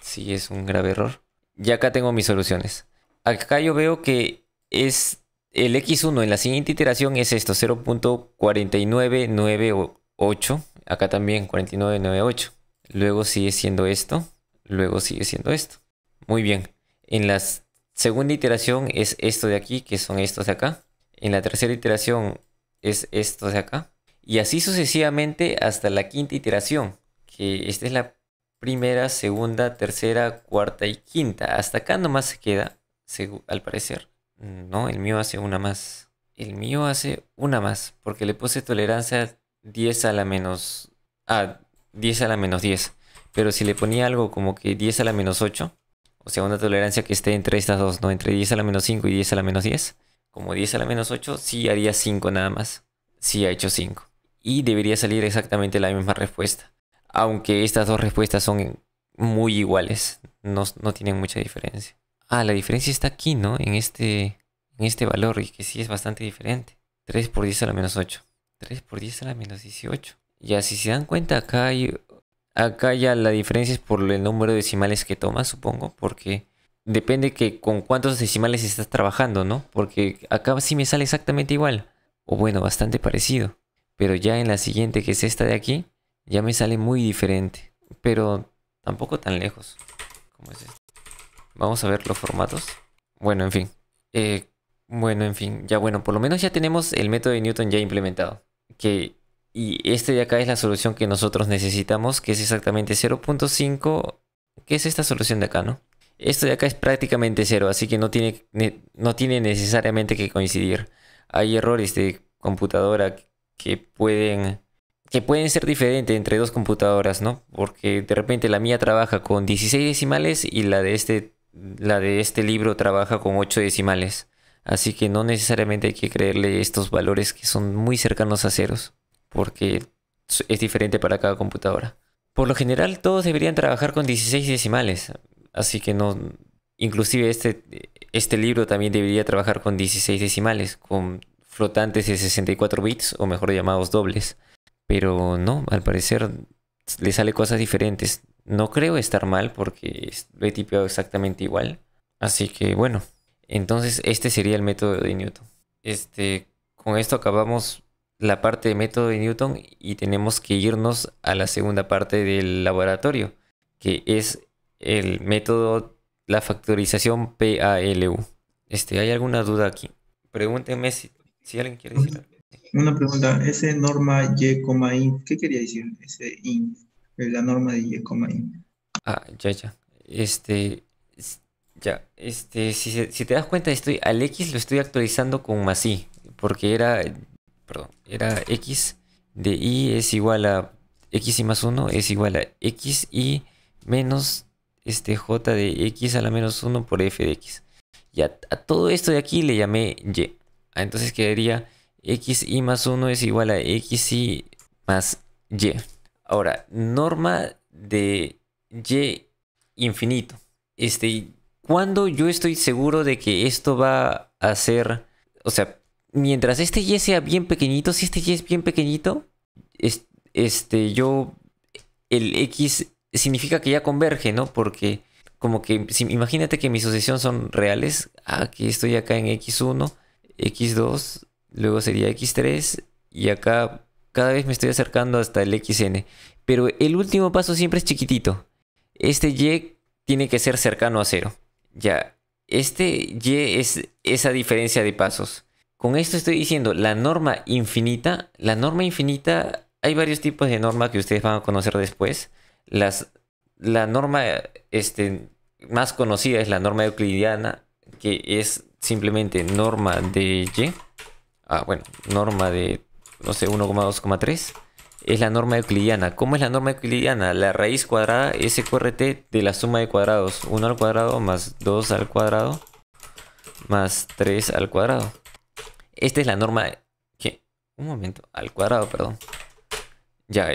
Si sí, es un grave error. Y acá tengo mis soluciones. Acá yo veo que es el x1 en la siguiente iteración es esto, 0.4998. Acá también 4998. Luego sigue siendo esto. Luego sigue siendo esto. Muy bien. En la segunda iteración es esto de aquí, que son estos de acá. En la tercera iteración es esto de acá. Y así sucesivamente hasta la quinta iteración, que esta es la primera, segunda, tercera, cuarta y quinta. Hasta acá nomás se queda, al parecer. No, el mío hace una más. El mío hace una más, porque le puse tolerancia 10 a la menos... Ah, 10 a la menos 10. Pero si le ponía algo como que 10 a la menos 8, o sea, una tolerancia que esté entre estas dos, ¿no? Entre 10 a la menos 5 y 10 a la menos 10, como 10 a la menos 8, sí haría 5 nada más. Sí ha hecho 5. Y debería salir exactamente la misma respuesta. Aunque estas dos respuestas son muy iguales. No, tienen mucha diferencia. Ah, la diferencia está aquí, ¿no? En este, en este valor. Y que sí es bastante diferente. 3 por 10 a la menos 8. 3 por 10 a la menos 18. Ya, si se dan cuenta, acá hay... Acá ya la diferencia es por el número de decimales que toma, supongo, porque depende que con cuántos decimales estás trabajando, ¿no? Porque acá sí me sale exactamente igual, o bueno, bastante parecido. Pero ya en la siguiente, que es esta de aquí, ya me sale muy diferente. Pero tampoco tan lejos. ¿Cómo es esto? Vamos a ver los formatos. Bueno, en fin. Eh, bueno, en fin. Ya bueno, por lo menos ya tenemos el método de Newton ya implementado. Que, y este de acá es la solución que nosotros necesitamos, que es exactamente 0.5, que es esta solución de acá, ¿no? Esto de acá es prácticamente cero, así que no tiene, no tiene necesariamente que coincidir. Hay errores de computadora que pueden, que pueden ser diferentes entre dos computadoras, ¿no? Porque de repente la mía trabaja con 16 decimales y la de este, la de este libro trabaja con 8 decimales. Así que no necesariamente hay que creerle estos valores que son muy cercanos a ceros, porque es diferente para cada computadora. Por lo general todos deberían trabajar con 16 decimales, Así que no, inclusive este, este libro también debería trabajar con 16 decimales, con flotantes de 64 bits o mejor llamados dobles. Pero no, al parecer le sale cosas diferentes. No creo estar mal porque lo he tipeado exactamente igual. Así que bueno, entonces este sería el método de Newton. Este, con esto acabamos la parte de método de Newton y tenemos que irnos a la segunda parte del laboratorio, que es el método, la factorización PALU. Este, ¿Hay alguna duda aquí? Pregúntenme si, alguien quiere decir algo. Una pregunta, ese norma Y, IN ¿qué quería decir ese La norma de Y, IN Ah, ya, ya. Este, ya, este, si, te das cuenta, estoy al X lo estoy actualizando con más I. porque era, perdón, era X de Y es igual a X y más 1 es igual a X y menos este j de x a la menos 1 por f de x. Y a, todo esto de aquí le llamé y. Ah, entonces quedaría x y más 1 es igual a x y más y. Ahora, norma de y infinito. Este, cuando yo estoy seguro de que esto va a ser, o sea, mientras este y sea bien pequeñito, si este y es bien pequeñito, este, yo, el x significa que ya converge, ¿no? Porque como que, imagínate que mis sucesiones son reales, aquí ah, estoy acá en X1, X2, luego sería X3 y acá cada vez me estoy acercando hasta el XN. Pero el último paso siempre es chiquitito. Este Y tiene que ser cercano a cero. Ya, este Y es esa diferencia de pasos. Con esto estoy diciendo, la norma infinita, la norma infinita, hay varios tipos de norma que ustedes van a conocer después. Las, la norma este, más conocida es la norma euclidiana, que es simplemente norma de y. Ah, bueno, norma de, no sé, 1,2,3. Es la norma euclidiana. ¿Cómo es la norma euclidiana? La raíz cuadrada es QRT de la suma de cuadrados. 1 al cuadrado más 2 al cuadrado más 3 al cuadrado. Esta es la norma... ¿Qué? Un momento. Al cuadrado, perdón. Ya,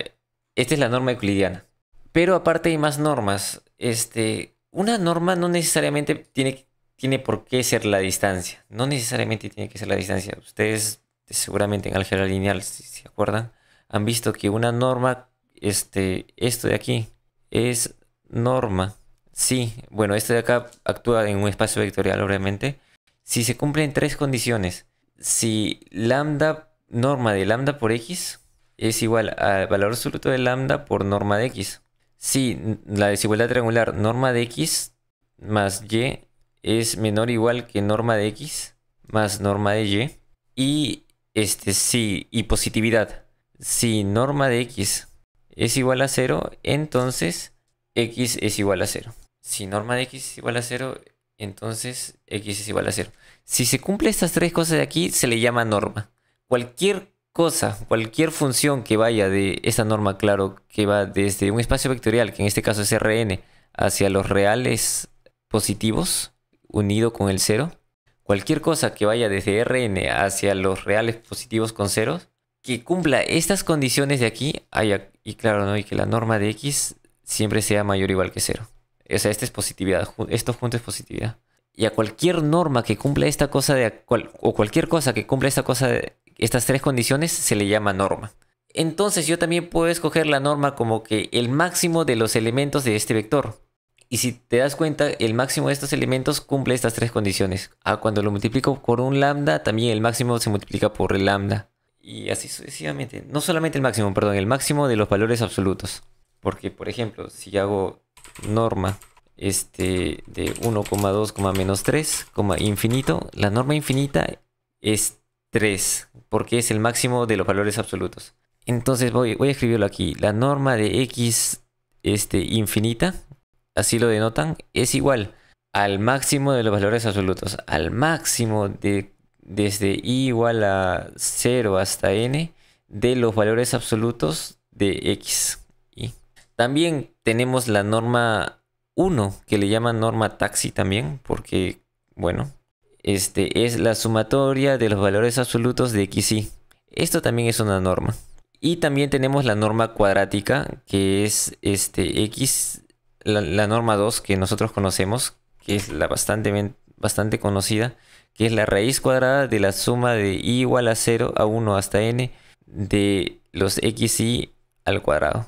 esta es la norma euclidiana. Pero aparte hay más normas. Este, una norma no necesariamente tiene, tiene por qué ser la distancia. No necesariamente tiene que ser la distancia. Ustedes seguramente en álgebra lineal, si se acuerdan, han visto que una norma, este, esto de aquí, es norma. Sí, bueno, esto de acá actúa en un espacio vectorial, obviamente. Si se cumplen tres condiciones, si lambda, norma de lambda por x es igual al valor absoluto de lambda por norma de x. Si la desigualdad triangular norma de x más y es menor o igual que norma de x más norma de y. Y este sí, y positividad. Si norma de x es igual a 0, entonces x es igual a 0. Si norma de x es igual a 0, entonces x es igual a 0. Si se cumple estas tres cosas de aquí, se le llama norma. Cualquier cosa, cualquier función que vaya de esta norma, claro, que va desde un espacio vectorial, que en este caso es Rn, hacia los reales positivos, unido con el cero, cualquier cosa que vaya desde Rn hacia los reales positivos con ceros, que cumpla estas condiciones de aquí, y claro, ¿no? y que la norma de x siempre sea mayor o igual que cero. O sea, esta es positividad, esto junto es positividad. Y a cualquier norma que cumpla esta cosa de, o cualquier cosa que cumpla esta cosa de, estas tres condiciones se le llama norma. Entonces yo también puedo escoger la norma como que el máximo de los elementos de este vector. Y si te das cuenta, el máximo de estos elementos cumple estas tres condiciones. Ah, cuando lo multiplico por un lambda, también el máximo se multiplica por el lambda. Y así sucesivamente. No solamente el máximo, perdón, el máximo de los valores absolutos. Porque, por ejemplo, si hago norma este, de 1,2, menos 3, infinito, la norma infinita es 3, porque es el máximo de los valores absolutos. Entonces voy, voy a escribirlo aquí. La norma de x este, infinita, así lo denotan, es igual al máximo de los valores absolutos. Al máximo de desde i igual a 0 hasta n de los valores absolutos de x. Y también tenemos la norma 1, que le llaman norma taxi también, porque, bueno, este, es la sumatoria de los valores absolutos de xy. Esto también es una norma. Y también tenemos la norma cuadrática, que es este x, la, norma 2 que nosotros conocemos, que es la bastante, bastante conocida, que es la raíz cuadrada de la suma de y igual a 0 a 1 hasta n de los xy al cuadrado.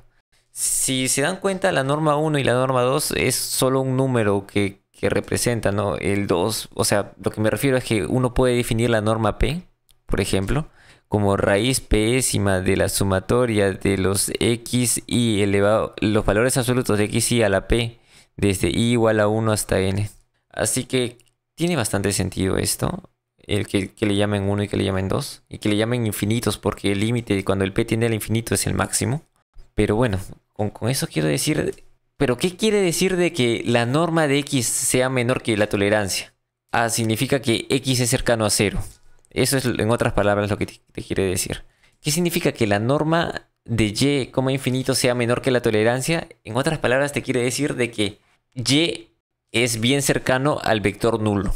Si se dan cuenta, la norma 1 y la norma 2 es solo un número que que representa, ¿no? El 2, o sea, lo que me refiero es que uno puede definir la norma P, por ejemplo, como raíz pésima de la sumatoria de los x y elevado, los valores absolutos de x y a la p, desde i igual a 1 hasta n. Así que tiene bastante sentido esto, el que, le llamen 1 y que le llamen 2, y que le llamen infinitos, porque el límite cuando el p tiene al infinito es el máximo. Pero bueno, con, con eso quiero decir pero ¿qué quiere decir de que la norma de x sea menor que la tolerancia? Ah, significa que x es cercano a cero. Eso es en otras palabras lo que te, quiere decir. ¿Qué significa que la norma de y, como infinito, sea menor que la tolerancia? En otras palabras te quiere decir de que y es bien cercano al vector nulo.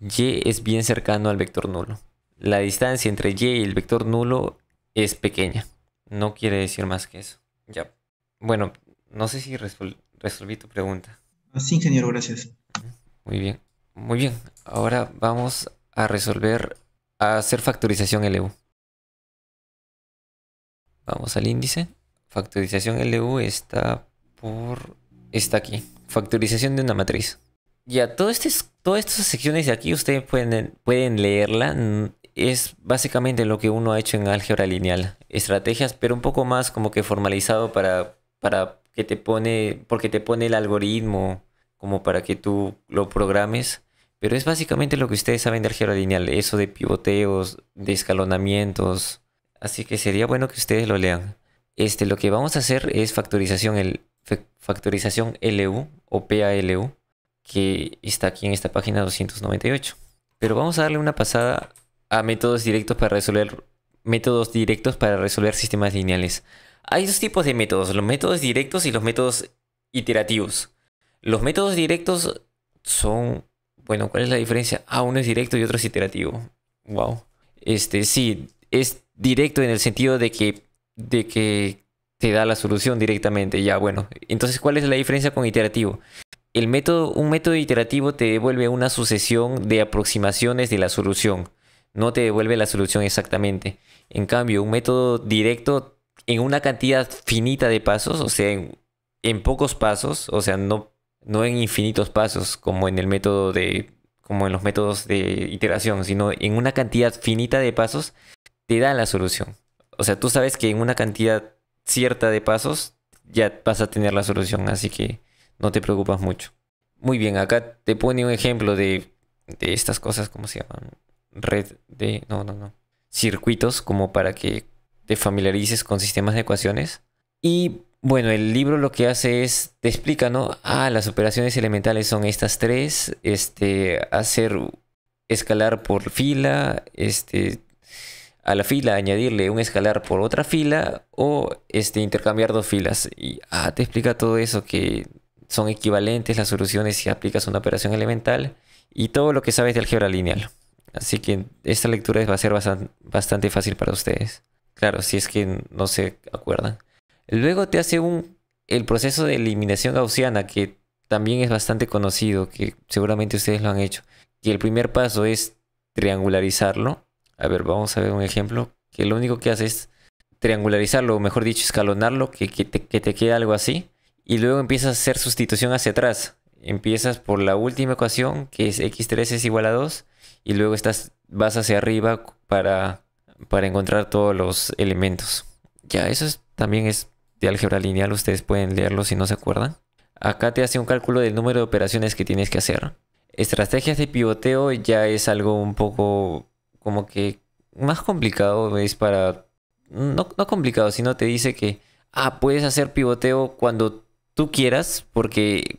Y es bien cercano al vector nulo. La distancia entre y y el vector nulo es pequeña. No quiere decir más que eso. Ya. Bueno, no sé si resolví tu pregunta. Ah, sí, ingeniero, gracias. Muy bien. Muy bien. Ahora vamos a resolver, a hacer factorización LU. Vamos al índice. Factorización LU está por... Está aquí. Factorización de una matriz. Ya, todo este, todas estas secciones de aquí ustedes pueden, pueden leerla. Es básicamente lo que uno ha hecho en álgebra lineal. Estrategias, pero un poco más como que formalizado para, para que te pone, porque te pone el algoritmo como para que tú lo programes. Pero es básicamente lo que ustedes saben de algebra lineal, eso de pivoteos, de escalonamientos. Así que sería bueno que ustedes lo lean. Este, lo que vamos a hacer es factorización, el, factorización LU o PALU, que está aquí en esta página 298. Pero vamos a darle una pasada a métodos directos para resolver métodos directos para resolver sistemas lineales. Hay dos tipos de métodos, los métodos directos y los métodos iterativos. Los métodos directos son, bueno, ¿cuál es la diferencia? Ah, uno es directo y otro es iterativo. Wow. Este sí, es directo en el sentido de que de que te da la solución directamente. Ya, bueno. Entonces, ¿cuál es la diferencia con iterativo? El método, un método iterativo te devuelve una sucesión de aproximaciones de la solución. No te devuelve la solución exactamente. En cambio, un método directo en una cantidad finita de pasos, o sea, en, pocos pasos, o sea, no, no en infinitos pasos como en el método de como en los métodos de iteración, sino en una cantidad finita de pasos te da la solución. O sea, tú sabes que en una cantidad cierta de pasos ya vas a tener la solución, así que no te preocupas mucho. Muy bien, acá te pone un ejemplo de, de estas cosas, ¿cómo se llaman? Red de... No, no, no. Circuitos como para que te familiarices con sistemas de ecuaciones. Y bueno, el libro lo que hace es, te explica, ¿no? Ah, las operaciones elementales son estas tres, este, hacer escalar por fila, este, a la fila añadirle un escalar por otra fila o este, intercambiar dos filas. Y ah, te explica todo eso, que son equivalentes las soluciones si aplicas una operación elemental y todo lo que sabes de álgebra lineal. Así que esta lectura va a ser bastante fácil para ustedes. Claro, si es que no se acuerdan. Luego te hace un, el proceso de eliminación gaussiana, que también es bastante conocido, que seguramente ustedes lo han hecho. Y el primer paso es triangularizarlo. A ver, vamos a ver un ejemplo. Que lo único que hace es triangularizarlo, o mejor dicho, escalonarlo, que, que te, que te quede algo así. Y luego empiezas a hacer sustitución hacia atrás. Empiezas por la última ecuación, que es x3 es igual a 2. Y luego estás, vas hacia arriba para para encontrar todos los elementos. Ya, eso también es de álgebra lineal, ustedes pueden leerlo si no se acuerdan. Acá te hace un cálculo del número de operaciones que tienes que hacer. Estrategias de pivoteo ya es algo un poco como que más complicado, es para... No, no complicado, sino te dice que, ah, puedes hacer pivoteo cuando tú quieras, porque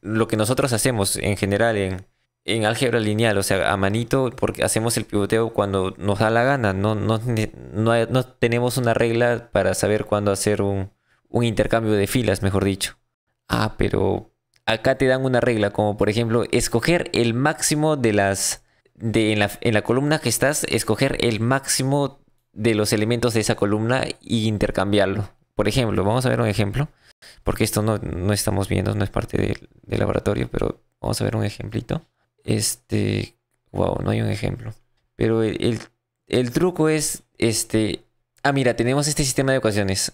lo que nosotros hacemos en general en, en álgebra lineal, o sea, a manito, porque hacemos el pivoteo cuando nos da la gana, no, no, no, tenemos una regla para saber cuándo hacer un, un, intercambio de filas, mejor dicho. Ah, pero acá te dan una regla, como por ejemplo, escoger el máximo de las... De, en, la, en la columna que estás, escoger el máximo de los elementos de esa columna e intercambiarlo. Por ejemplo, vamos a ver un ejemplo, porque esto no, no estamos viendo, no es parte del, del laboratorio, pero vamos a ver un ejemplito. Este, wow, no hay un ejemplo. Pero el, el, truco es, este, ah, mira, tenemos este sistema de ecuaciones.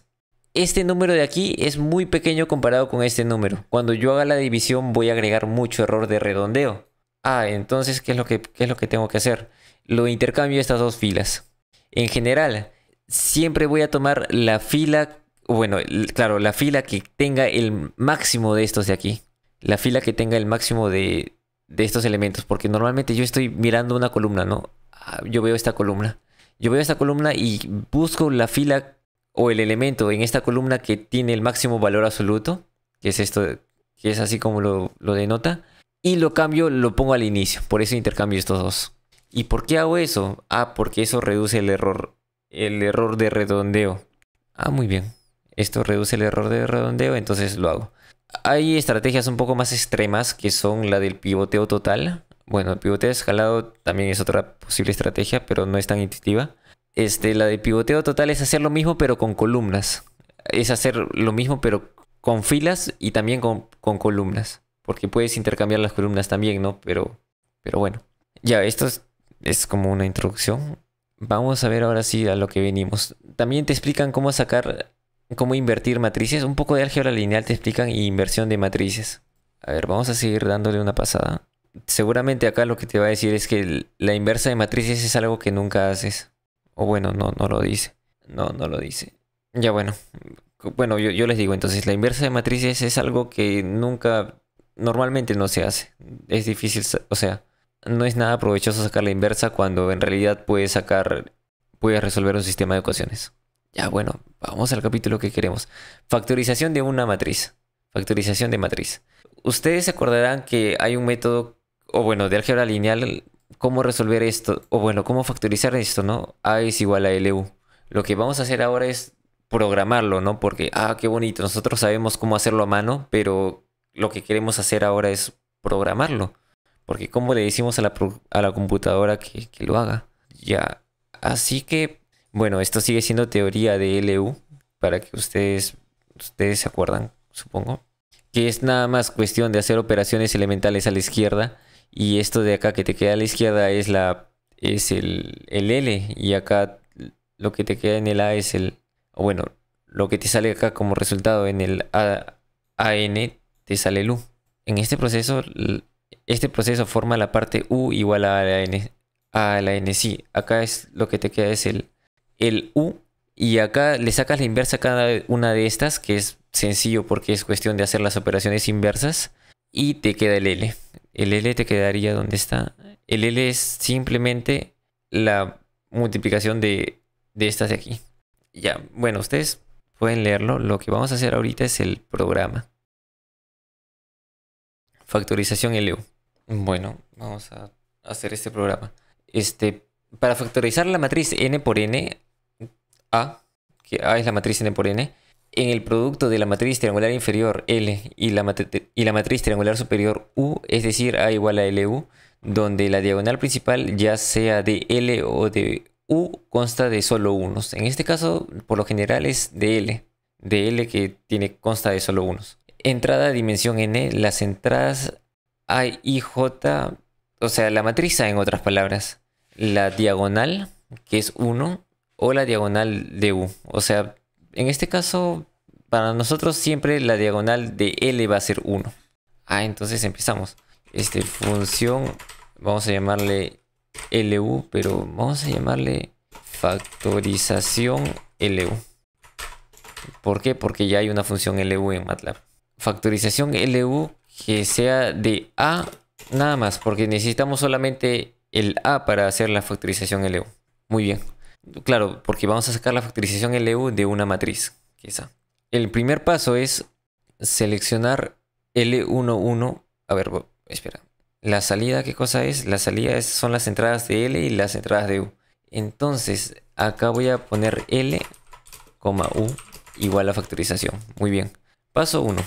Este número de aquí es muy pequeño comparado con este número. Cuando yo haga la división voy a agregar mucho error de redondeo. Ah, entonces, ¿qué es lo que, qué es lo que tengo que hacer? Lo intercambio estas dos filas. En general, siempre voy a tomar la fila, bueno, claro, la fila que tenga el máximo de estos de aquí. La fila que tenga el máximo de, de estos elementos, porque normalmente yo estoy mirando una columna, ¿no? Ah, yo veo esta columna. Yo veo esta columna y busco la fila o el elemento en esta columna que tiene el máximo valor absoluto, que es esto, que es así como lo, lo denota, y lo cambio, lo pongo al inicio. Por eso intercambio estos dos. ¿Y por qué hago eso? Ah, porque eso reduce el error, el error de redondeo. Ah, muy bien. Esto reduce el error de redondeo, entonces lo hago. Hay estrategias un poco más extremas que son la del pivoteo total. Bueno, el pivoteo escalado también es otra posible estrategia, pero no es tan intuitiva. Este, la de pivoteo total es hacer lo mismo pero con columnas. Es hacer lo mismo pero con filas y también con, con columnas. Porque puedes intercambiar las columnas también, ¿no? Pero, pero bueno. Ya, esto es, es como una introducción. Vamos a ver ahora sí a lo que venimos. También te explican cómo sacar cómo invertir matrices. Un poco de álgebra lineal te explican y inversión de matrices. A ver, vamos a seguir dándole una pasada. Seguramente acá lo que te va a decir es que la inversa de matrices es algo que nunca haces. O bueno, no, no lo dice. No, no lo dice. Ya bueno. Bueno, yo, yo les digo entonces, la inversa de matrices es algo que nunca, normalmente no se hace. Es difícil, o sea, no es nada provechoso sacar la inversa cuando en realidad puedes sacar, puedes resolver un sistema de ecuaciones. Ya, bueno, vamos al capítulo que queremos. Factorización de una matriz. Factorización de matriz. Ustedes se acordarán que hay un método, o bueno, de álgebra lineal, cómo resolver esto, o bueno, cómo factorizar esto, ¿no? A es igual a LU. Lo que vamos a hacer ahora es programarlo, ¿no? Porque, ah, qué bonito, nosotros sabemos cómo hacerlo a mano, pero lo que queremos hacer ahora es programarlo. Porque ¿cómo le decimos a la, a la computadora que, que lo haga? Ya, así que bueno, esto sigue siendo teoría de LU, para que ustedes, ustedes se acuerdan, supongo. Que es nada más cuestión de hacer operaciones elementales a la izquierda. Y esto de acá que te queda a la izquierda es, la, es el, L. Y acá lo que te queda en el A es el... Bueno, lo que te sale acá como resultado en el A, AN te sale el U. En este proceso, este proceso forma la parte U igual a la N. A la Acá es lo que te queda es el el U y acá le sacas la inversa a cada una de estas, que es sencillo porque es cuestión de hacer las operaciones inversas, y te queda el L. El L te quedaría donde está. El L es simplemente la multiplicación de, estas de aquí. Ya, bueno, ustedes pueden leerlo. Lo que vamos a hacer ahorita es el programa. Factorización LU. Bueno, vamos a hacer este programa. Este, para factorizar la matriz n por n a, que A es la matriz N por N, en el producto de la matriz triangular inferior L y la, y la matriz triangular superior U, es decir, A igual a LU, donde la diagonal principal, ya sea de L o de U, consta de solo unos. En este caso, por lo general es de L, de L que tiene, consta de solo unos. Entrada dimensión N, las entradas A y J, o sea, la matriz en otras palabras, la diagonal, que es 1, o la diagonal de u. O sea, en este caso, para nosotros siempre la diagonal de L va a ser 1. Ah, entonces empezamos. Esta función, vamos a llamarle LU, pero vamos a llamarle factorización LU. ¿Por qué? Porque ya hay una función LU en MATLAB. Factorización LU que sea de A nada más, porque necesitamos solamente el A para hacer la factorización LU. Muy bien. Claro, porque vamos a sacar la factorización LU de una matriz, quizá. El primer paso es seleccionar L11. A ver, espera. La salida, ¿qué cosa es? La salida son las entradas de L y las entradas de U. Entonces, acá voy a poner L, U igual a factorización. Muy bien. Paso 1.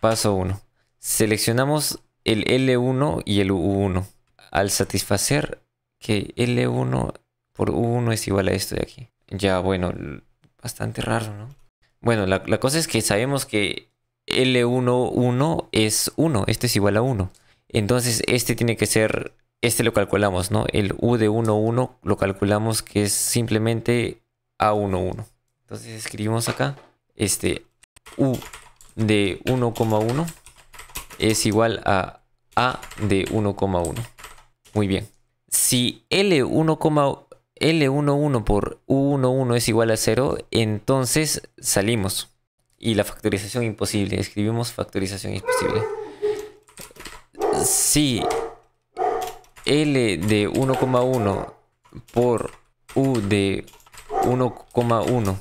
Paso 1. Seleccionamos el L1 y el U1. Al satisfacer que L1 por 1 es igual a esto de aquí. Ya, bueno, bastante raro, ¿no? Bueno, la, cosa es que sabemos que L11 es 1, este es igual a 1. Entonces este tiene que ser, este lo calculamos, ¿no? El U de 11 lo calculamos que es simplemente A11. Entonces escribimos acá, este U de 1,1 es igual a A de 1,1. Muy bien. Si l 11 L11 por U11 es igual a 0, entonces salimos. Y la factorización imposible. Escribimos factorización imposible. Si L de 1,1 por U de 1,1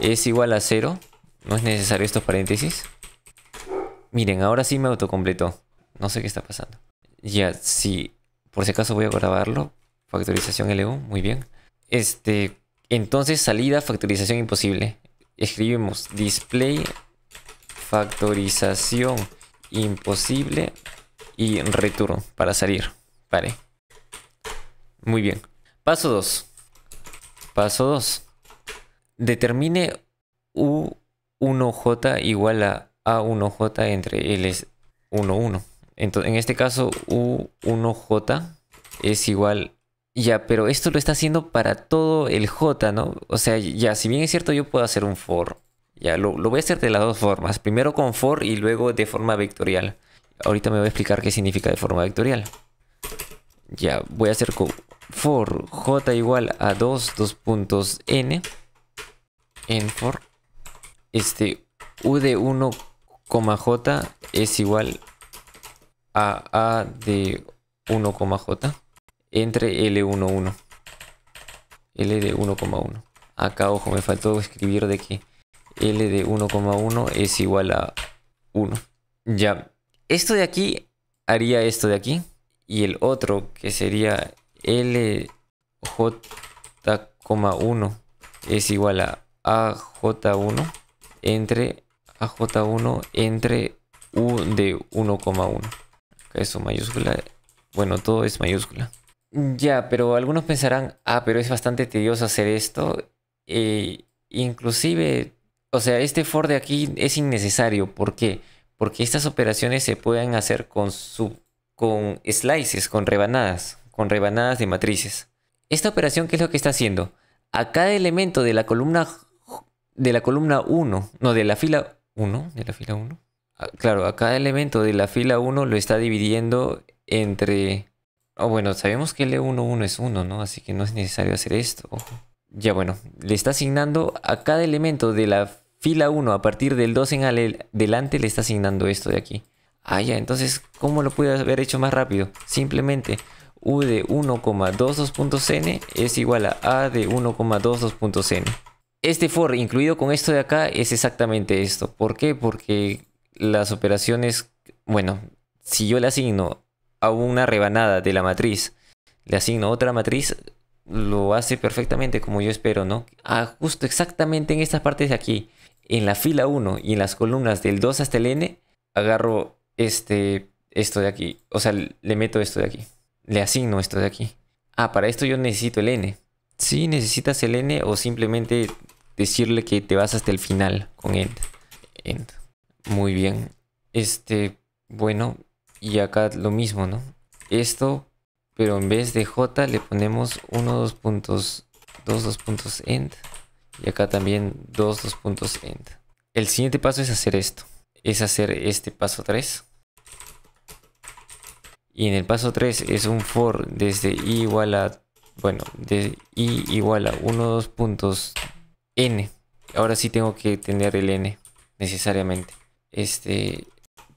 es igual a 0, no es necesario estos paréntesis. Miren, ahora sí me autocompletó. No sé qué está pasando. Ya, si por si acaso voy a grabarlo. Factorización L1, muy bien. Este, entonces salida factorización imposible. Escribimos display factorización imposible y retorno para salir. Vale. Muy bien. Paso 2. Paso 2. Determine U1J igual a A1J entre L 11 Entonces, en este caso, U1J es igual a ya, pero esto lo está haciendo para todo el J, ¿no? O sea, ya, si bien es cierto, yo puedo hacer un for. Ya, lo, voy a hacer de las dos formas. Primero con for y luego de forma vectorial. Ahorita me voy a explicar qué significa de forma vectorial. Ya, voy a hacer con for j igual a 2, 2 puntos n. En for. Este, u de 1, j es igual a a de 1, j entre L11. L de 1,1. Acá, ojo, me faltó escribir de que L de 1,1 es igual a 1. Ya, esto de aquí haría esto de aquí. Y el otro, que sería LJ,1 es igual a AJ1 entre AJ1 entre U de 1,1. Acá eso mayúscula. Bueno, todo es mayúscula. Ya, pero algunos pensarán, ah, pero es bastante tedioso hacer esto. Eh, inclusive, o sea, este for de aquí es innecesario. ¿Por qué? Porque estas operaciones se pueden hacer con, con slices, con rebanadas, con rebanadas de matrices. Esta operación, ¿qué es lo que está haciendo? A cada elemento de la columna de la columna 1, no, de la fila 1, de la fila 1. Claro, a cada elemento de la fila 1 lo está dividiendo entre Oh, bueno, sabemos que L11 e es 1, ¿no? Así que no es necesario hacer esto. Ojo. Ya bueno, le está asignando a cada elemento de la fila 1 a partir del 2 en adelante, le está asignando esto de aquí. Ah, ya, entonces, ¿cómo lo pude haber hecho más rápido? Simplemente u de 1,22.cn es igual a a de 1,22.cn. Este for incluido con esto de acá es exactamente esto. ¿Por qué? Porque las operaciones, bueno, si yo le asigno a una rebanada de la matriz, le asigno otra matriz, lo hace perfectamente como yo espero, ¿no? Ah, justo exactamente en estas partes de aquí, en la fila 1 y en las columnas del 2 hasta el n, agarro este, esto de aquí, o sea, le meto esto de aquí, le asigno esto de aquí. Ah, para esto yo necesito el n. Si sí, necesitas el n o simplemente decirle que te vas hasta el final con el end. Muy bien. Este, bueno, y acá lo mismo, ¿no? Esto, pero en vez de J le ponemos 1, 2 puntos, 2, 2 puntos end. Y acá también 2, 2 puntos end. El siguiente paso es hacer esto. Es hacer este paso 3. Y en el paso 3 es un for desde i igual a, bueno, de i igual a 1, 2 puntos n. Ahora sí tengo que tener el n necesariamente. Este,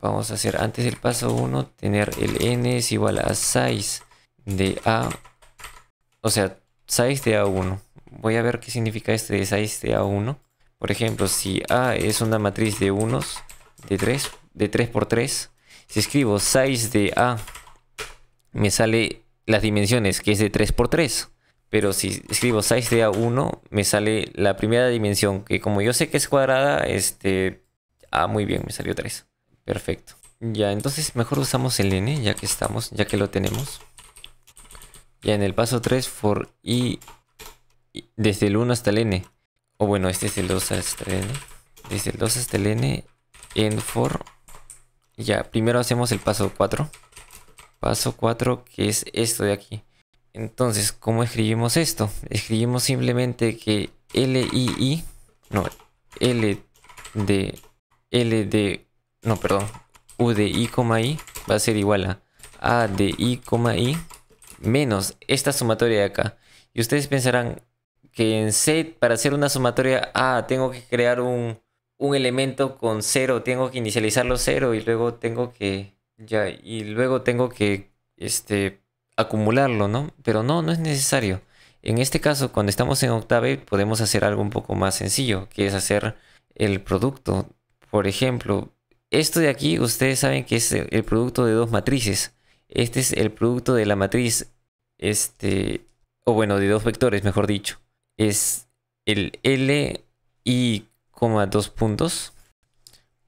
Vamos a hacer antes del paso 1 tener el n es igual a 6 de a. O sea, 6 de a1. Voy a ver qué significa este de 6 de a1. Por ejemplo, si a es una matriz de unos, de 3, de 3 por 3. Si escribo 6 de a, me sale las dimensiones, que es de 3 por 3 pero si escribo 6 de A1, me sale la primera dimensión, que como yo sé que es cuadrada, este... A ah, muy bien, me salió 3. Perfecto. Ya, entonces mejor usamos el n, ya que estamos, ya que lo tenemos. Ya en el paso 3, for i, desde el 1 hasta el n. O bueno, este es el 2 hasta el n. Desde el 2 hasta el n, en for. Ya, primero hacemos el paso 4. Paso 4, que es esto de aquí. Entonces, ¿cómo escribimos esto? Escribimos simplemente que l i i no, L de L de no, perdón, u de i, i va a ser igual a a de i, i menos esta sumatoria de acá. Y ustedes pensarán que en C, para hacer una sumatoria A, tengo que crear un, un elemento con cero. tengo que inicializarlo cero y luego tengo que, ya, y luego tengo que, este, acumularlo, ¿no? Pero no, no es necesario. En este caso, cuando estamos en Octave, podemos hacer algo un poco más sencillo, que es hacer el producto. Por ejemplo, esto de aquí, ustedes saben que es el producto de dos matrices. Este es el producto de la matriz, este, o bueno, de dos vectores, mejor dicho. Es el L y, dos puntos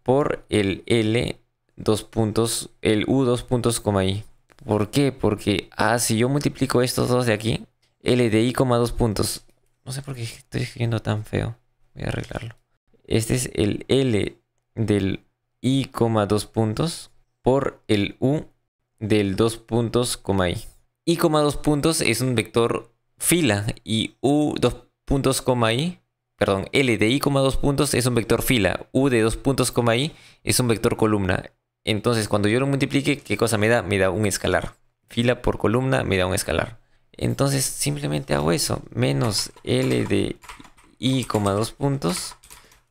por el L, dos puntos, el U, dos puntos, coma I. ¿Por qué? Porque, ah, si yo multiplico estos dos de aquí, L de I, coma dos puntos. No sé por qué estoy escribiendo tan feo. Voy a arreglarlo. Este es el L del y coma puntos por el u del 2 puntos coma i. i coma puntos es un vector fila y u 2 puntos coma i, perdón, l de i coma puntos es un vector fila, u de 2 puntos coma i es un vector columna. Entonces cuando yo lo multiplique, ¿qué cosa me da? Me da un escalar. Fila por columna me da un escalar. Entonces simplemente hago eso, menos l de i coma puntos,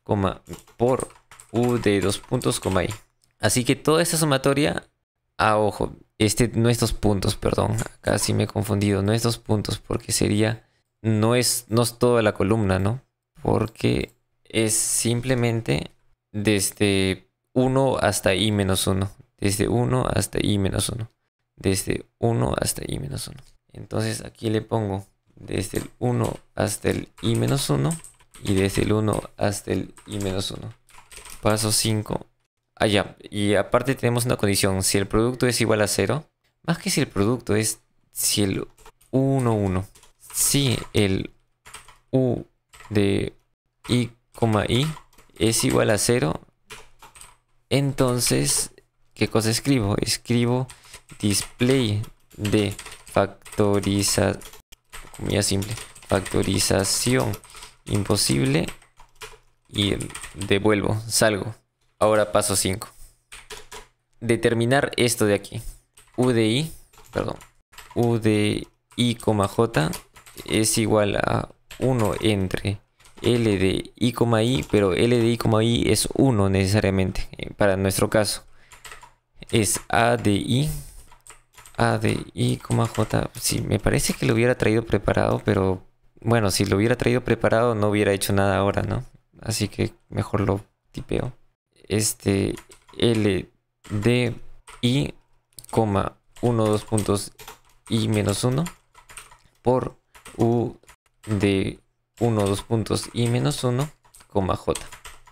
coma por U de dos puntos, coma I. Así que toda esta sumatoria, ah, ojo, este no estos puntos, perdón, acá sí me he confundido, no estos puntos porque sería, no es, no es toda la columna, ¿no? Porque es simplemente desde 1 hasta i menos 1, desde 1 hasta i menos 1, desde 1 hasta i menos 1. Entonces aquí le pongo desde el 1 hasta el i menos 1 y desde el 1 hasta el i menos 1. Paso 5. allá, ah, Y aparte tenemos una condición. Si el producto es igual a 0. Más que si el producto es... Si el 1, 1. Si el u de i, i es igual a 0. Entonces, ¿qué cosa escribo? Escribo display de factorización. Comida simple. Factorización imposible y devuelvo, salgo. Ahora paso 5. Determinar esto de aquí. UDI, perdón. i, J es igual a 1 entre L de I, I, pero L de I, es 1 necesariamente. Eh, para nuestro caso es A de I. A de J. Sí, me parece que lo hubiera traído preparado, pero bueno, si lo hubiera traído preparado no hubiera hecho nada ahora, ¿no? así que mejor lo tipeo. Este LDI, 1, 2 puntos y menos 1 por U de 1, 2 puntos y menos 1, J.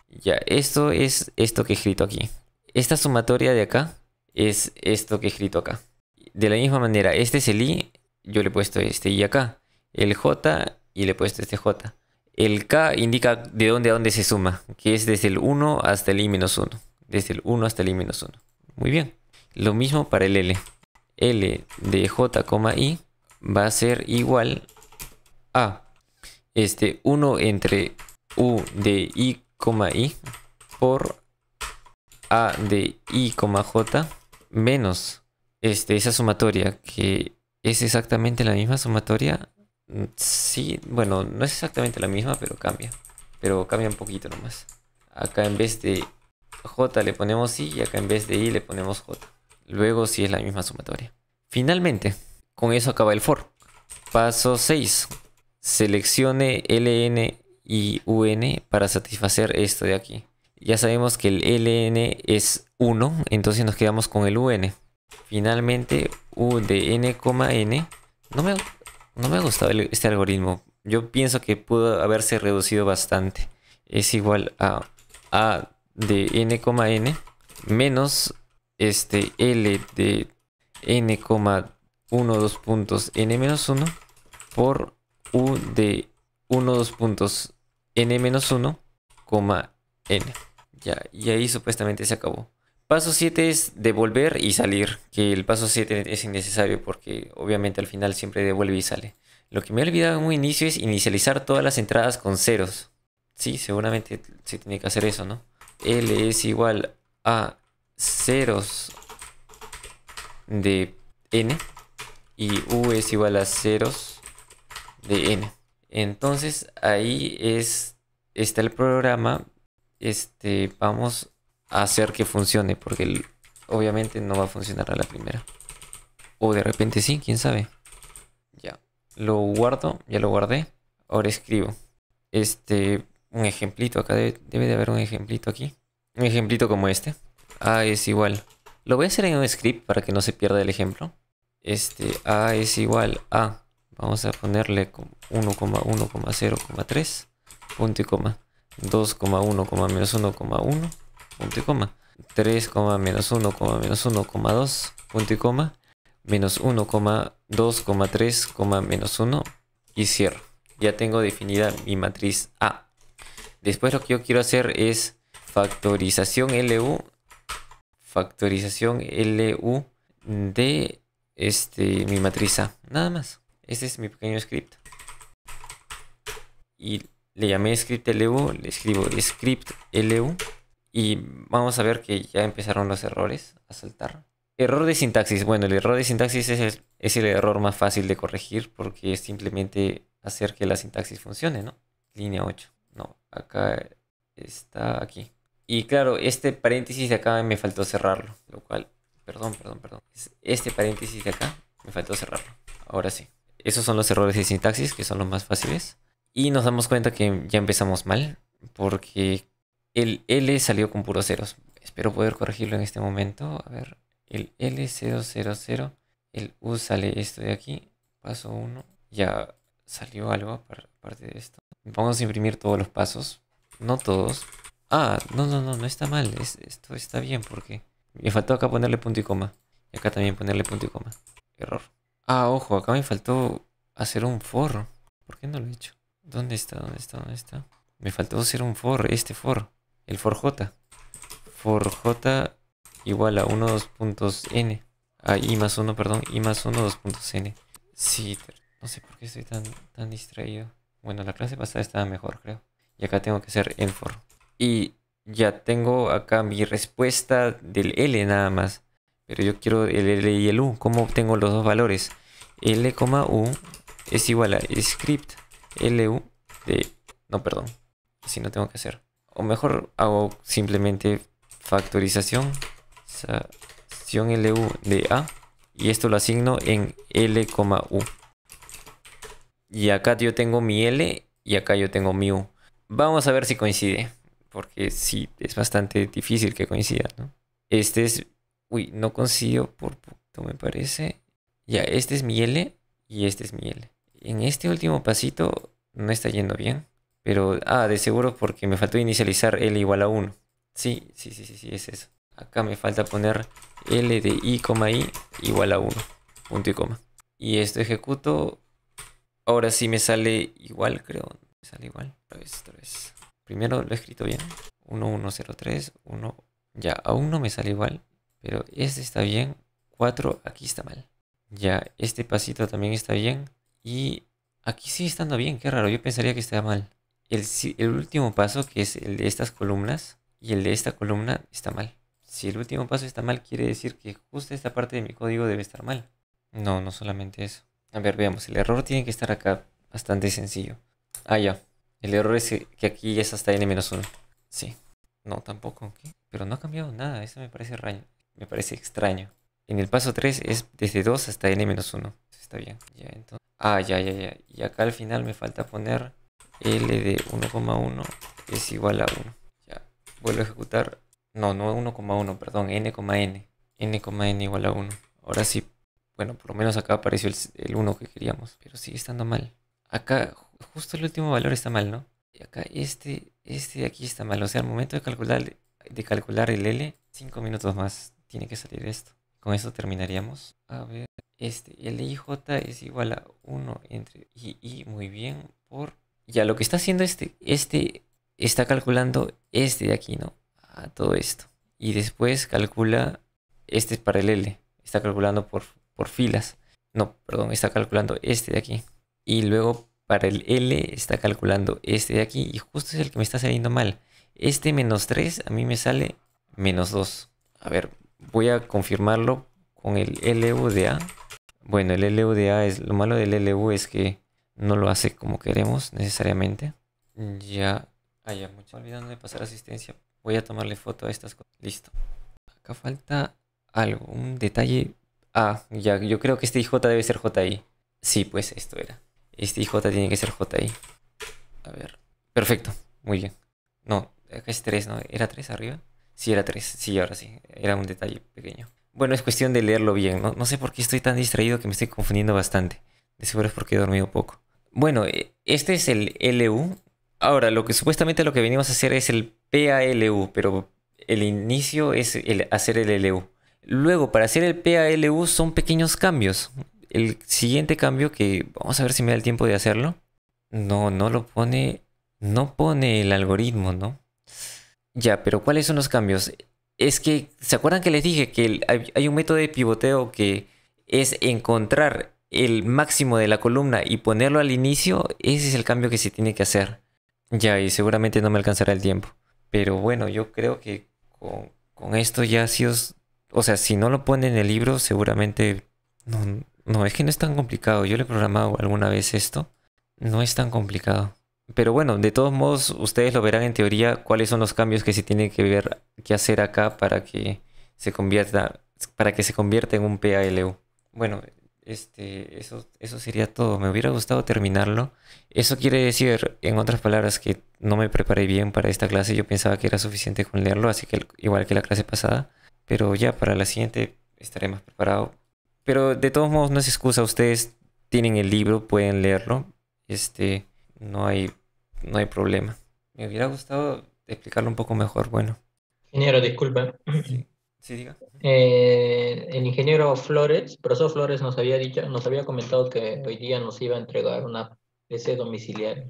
Ya, esto es esto que he escrito aquí. Esta sumatoria de acá es esto que he escrito acá. De la misma manera, este es el I, yo le he puesto este I acá. El J y le he puesto este J. El k indica de dónde a dónde se suma, que es desde el 1 hasta el i 1. Desde el 1 hasta el i 1. Muy bien. Lo mismo para el L. L de j, i va a ser igual a este 1 entre u de i, i por a de i, j menos este, esa sumatoria que es exactamente la misma sumatoria Mm, sí, bueno, no es exactamente la misma, pero cambia. Pero cambia un poquito nomás. Acá en vez de J le ponemos I y acá en vez de I le ponemos J. Luego sí es la misma sumatoria. Finalmente, con eso acaba el for. Paso 6. Seleccione LN y UN para satisfacer esto de aquí. Ya sabemos que el LN es 1, entonces nos quedamos con el UN. Finalmente, U de N, N. No me no me gustado este algoritmo. Yo pienso que pudo haberse reducido bastante. Es igual a A de n, n menos este L de n, 1, 2 puntos n menos 1 por U de 1, 2 puntos n menos 1, n. Ya, y ahí supuestamente se acabó. Paso 7 es devolver y salir, que el paso 7 es innecesario porque obviamente al final siempre devuelve y sale. Lo que me he olvidado en un inicio es inicializar todas las entradas con ceros. Sí, seguramente se tiene que hacer eso, ¿no? L es igual a ceros de n y U es igual a ceros de n. Entonces ahí es, está el programa. Este, vamos hacer que funcione, porque obviamente no va a funcionar a la primera. O de repente sí, quién sabe. Ya, lo guardo, ya lo guardé. Ahora escribo. Este, un ejemplito, acá debe, debe de haber un ejemplito aquí. Un ejemplito como este. A es igual. Lo voy a hacer en un script para que no se pierda el ejemplo. Este, A es igual a. Vamos a ponerle 1,1,0,3. Punto y coma. 2,1, menos 1,1 punto y coma. 3, menos 1, menos 1, 2, punto y coma, menos 1, 2, 3, menos 1 y cierro. Ya tengo definida mi matriz A. Después lo que yo quiero hacer es factorización LU, factorización LU de este, mi matriz A. Nada más. Este es mi pequeño script. Y le llamé script LU, le escribo script LU y vamos a ver que ya empezaron los errores a saltar. Error de sintaxis. Bueno, el error de sintaxis es el, es el error más fácil de corregir porque es simplemente hacer que la sintaxis funcione, ¿no? Línea 8. No, acá está aquí. Y claro, este paréntesis de acá me faltó cerrarlo, lo cual, perdón, perdón, perdón. Este paréntesis de acá me faltó cerrarlo. Ahora sí. Esos son los errores de sintaxis, que son los más fáciles. Y nos damos cuenta que ya empezamos mal, porque el L salió con puros ceros. Espero poder corregirlo en este momento. A ver, el L000. El U sale esto de aquí. Paso 1. Ya salió algo aparte de esto. Vamos a imprimir todos los pasos. No todos. Ah, no, no, no, no está mal. esto está bien porque me faltó acá ponerle punto y coma. Y acá también ponerle punto y coma. Error. Ah, ojo, acá me faltó hacer un for. ¿Por qué no lo he hecho? ¿Dónde está? ¿Dónde está? ¿Dónde está? Me faltó hacer un for, este for el for j. For j igual a 1, 2 puntos n. i ah, más 1, perdón, i más 1, 2 puntos n. Sí, no sé por qué estoy tan, tan distraído. Bueno, la clase pasada estaba mejor, creo. Y acá tengo que hacer el for. Y ya tengo acá mi respuesta del L nada más. Pero yo quiero el L y el U. ¿Cómo obtengo los dos valores? L, U es igual a script LU de... No, perdón. Así no tengo que hacer. O mejor hago simplemente factorización. Factorización LU de A. Y esto lo asigno en L, U. Y acá yo tengo mi L y acá yo tengo mi U. Vamos a ver si coincide. Porque sí, es bastante difícil que coincida, ¿no? Este es... Uy, no coincido por punto, me parece. Ya, este es mi L y este es mi L. En este último pasito no está yendo bien. Pero, ah, de seguro porque me faltó inicializar L igual a 1. Sí, sí, sí, sí, sí, es eso. Acá me falta poner L de I, I igual a 1. Punto y coma. Y esto ejecuto. Ahora sí me sale igual, creo. Me sale igual. Otra vez, otra vez. Primero lo he escrito bien. 1, 1. Ya, aún no me sale igual. Pero este está bien. 4, aquí está mal. Ya, este pasito también está bien. Y aquí sigue estando bien. Qué raro. Yo pensaría que estaba mal el, último paso, que es el de estas columnas, y el de esta columna está mal. Si el último paso está mal, quiere decir que justo esta parte de mi código debe estar mal. No, no solamente eso. A ver, veamos, el error tiene que estar acá, bastante sencillo. Ah, ya. El error es que aquí ya es hasta n-1. Sí. No, tampoco. Pero no ha cambiado nada, eso me parece Me parece extraño. En el paso 3 es desde 2 hasta n-1. Está bien. Ya, Ah, ya, ya, ya. Y acá al final me falta poner L de 1,1 es igual a 1. Ya, vuelvo a ejecutar. No, no 1,1, perdón, n n, n, n igual a 1. Ahora sí, bueno, por lo menos acá apareció el, 1 que queríamos, pero sigue estando mal. Acá, justo el último valor está mal, ¿no? Y acá este, este de aquí está mal. O sea, al momento de calcular, de calcular el L, 5 minutos más tiene que salir esto. Con esto terminaríamos. A ver, este LIJ es igual a 1 entre I, muy bien, por ya lo que está haciendo este, este está calculando este de aquí, ¿no? A todo esto. Y después calcula, este es para el L, está calculando por, por filas. No, perdón, está calculando este de aquí. Y luego para el L está calculando este de aquí y justo es el que me está saliendo mal. Este menos 3 a mí me sale menos 2. A ver, voy a confirmarlo con el LU de A. Bueno, el LU de es, lo malo del LU es que no lo hace como queremos necesariamente. Ya, Ay, ya, mucho olvidando de pasar asistencia. Voy a tomarle foto a estas cosas. Listo. Acá falta algún detalle. Ah, ya, yo creo que este IJ debe ser JI. Sí, pues esto era. Este IJ tiene que ser JI. A ver. Perfecto, muy bien. No, acá es 3, ¿no? ¿Era 3 arriba? Sí, era 3. Sí, ahora sí. Era un detalle pequeño. Bueno, es cuestión de leerlo bien, ¿no? No sé por qué estoy tan distraído que me estoy confundiendo bastante. De seguro es porque he dormido poco. Bueno, e, este es el LU. Ahora, lo que supuestamente lo que venimos a hacer es el PALU, pero el inicio es el, hacer el LU. Luego, para hacer el PALU son pequeños cambios. El siguiente cambio que vamos a ver si me da el tiempo de hacerlo. No, no lo pone, no pone el algoritmo, ¿no? Ya, pero ¿cuáles son los cambios? Es que, ¿se acuerdan que les dije que hay un método de pivoteo que es encontrar el máximo de la columna y ponerlo al inicio, ese es el cambio que se tiene que hacer. Ya, y seguramente no me alcanzará el tiempo. Pero bueno, yo creo que con, esto ya si os... O sea, si no lo pone en el libro, seguramente... No, es que no es tan complicado. Yo le he programado alguna vez esto. No es tan complicado. Pero bueno, de todos modos, ustedes lo verán en teoría cuáles son los cambios que se tienen que ver, que hacer acá para que se convierta, para que se convierta en un PALU. Bueno, este, eso, eso sería todo. Me hubiera gustado terminarlo. Eso quiere decir, en otras palabras, que no me preparé bien para esta clase. Yo pensaba que era suficiente con leerlo, así que igual que la clase pasada. Pero ya, para la siguiente estaré más preparado. Pero de todos modos, no es excusa. Ustedes tienen el libro, pueden leerlo. Este, no hay, no hay problema. Me hubiera gustado explicarlo un poco mejor. Bueno. Ingeniero, disculpa. Eh, el ingeniero Flores, profesor Flores nos había dicho, nos había comentado que hoy día nos iba a entregar una PC domiciliaria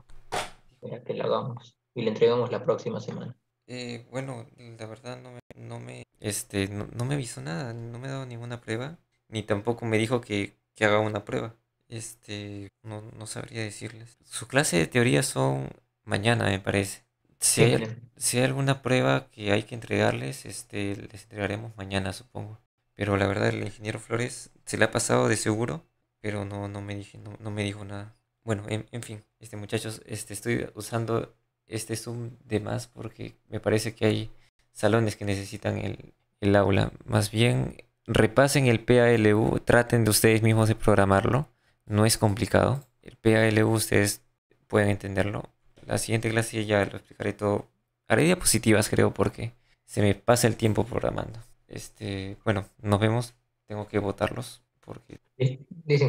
para que la hagamos y le entregamos la próxima semana. Eh, bueno, la verdad no me, no me este, no, me avisó nada, no me ha dado ninguna prueba, ni tampoco me dijo que, que haga una prueba. Este, no, no sabría decirles. Su clase de teoría son mañana, me parece. Si hay, si alguna prueba que hay que entregarles, este, les entregaremos mañana, supongo. Pero la verdad, el ingeniero Flores se le ha pasado de seguro, pero no, no, me, dije, no, me dijo nada. Bueno, en, fin, este, muchachos, este, estoy usando este Zoom de más porque me parece que hay salones que necesitan el, el aula. Más bien, repasen el PALU, traten de ustedes mismos de programarlo. No es complicado. El PALU ustedes pueden entenderlo la siguiente clase ya lo explicaré todo. Haré diapositivas, creo, porque se me pasa el tiempo programando. Este, bueno, nos vemos. Tengo que votarlos porque. Dicen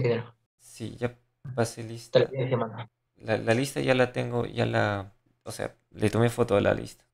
Sí, ya pasé lista. La, la lista ya la tengo, ya la. O sea, le tomé foto a la lista.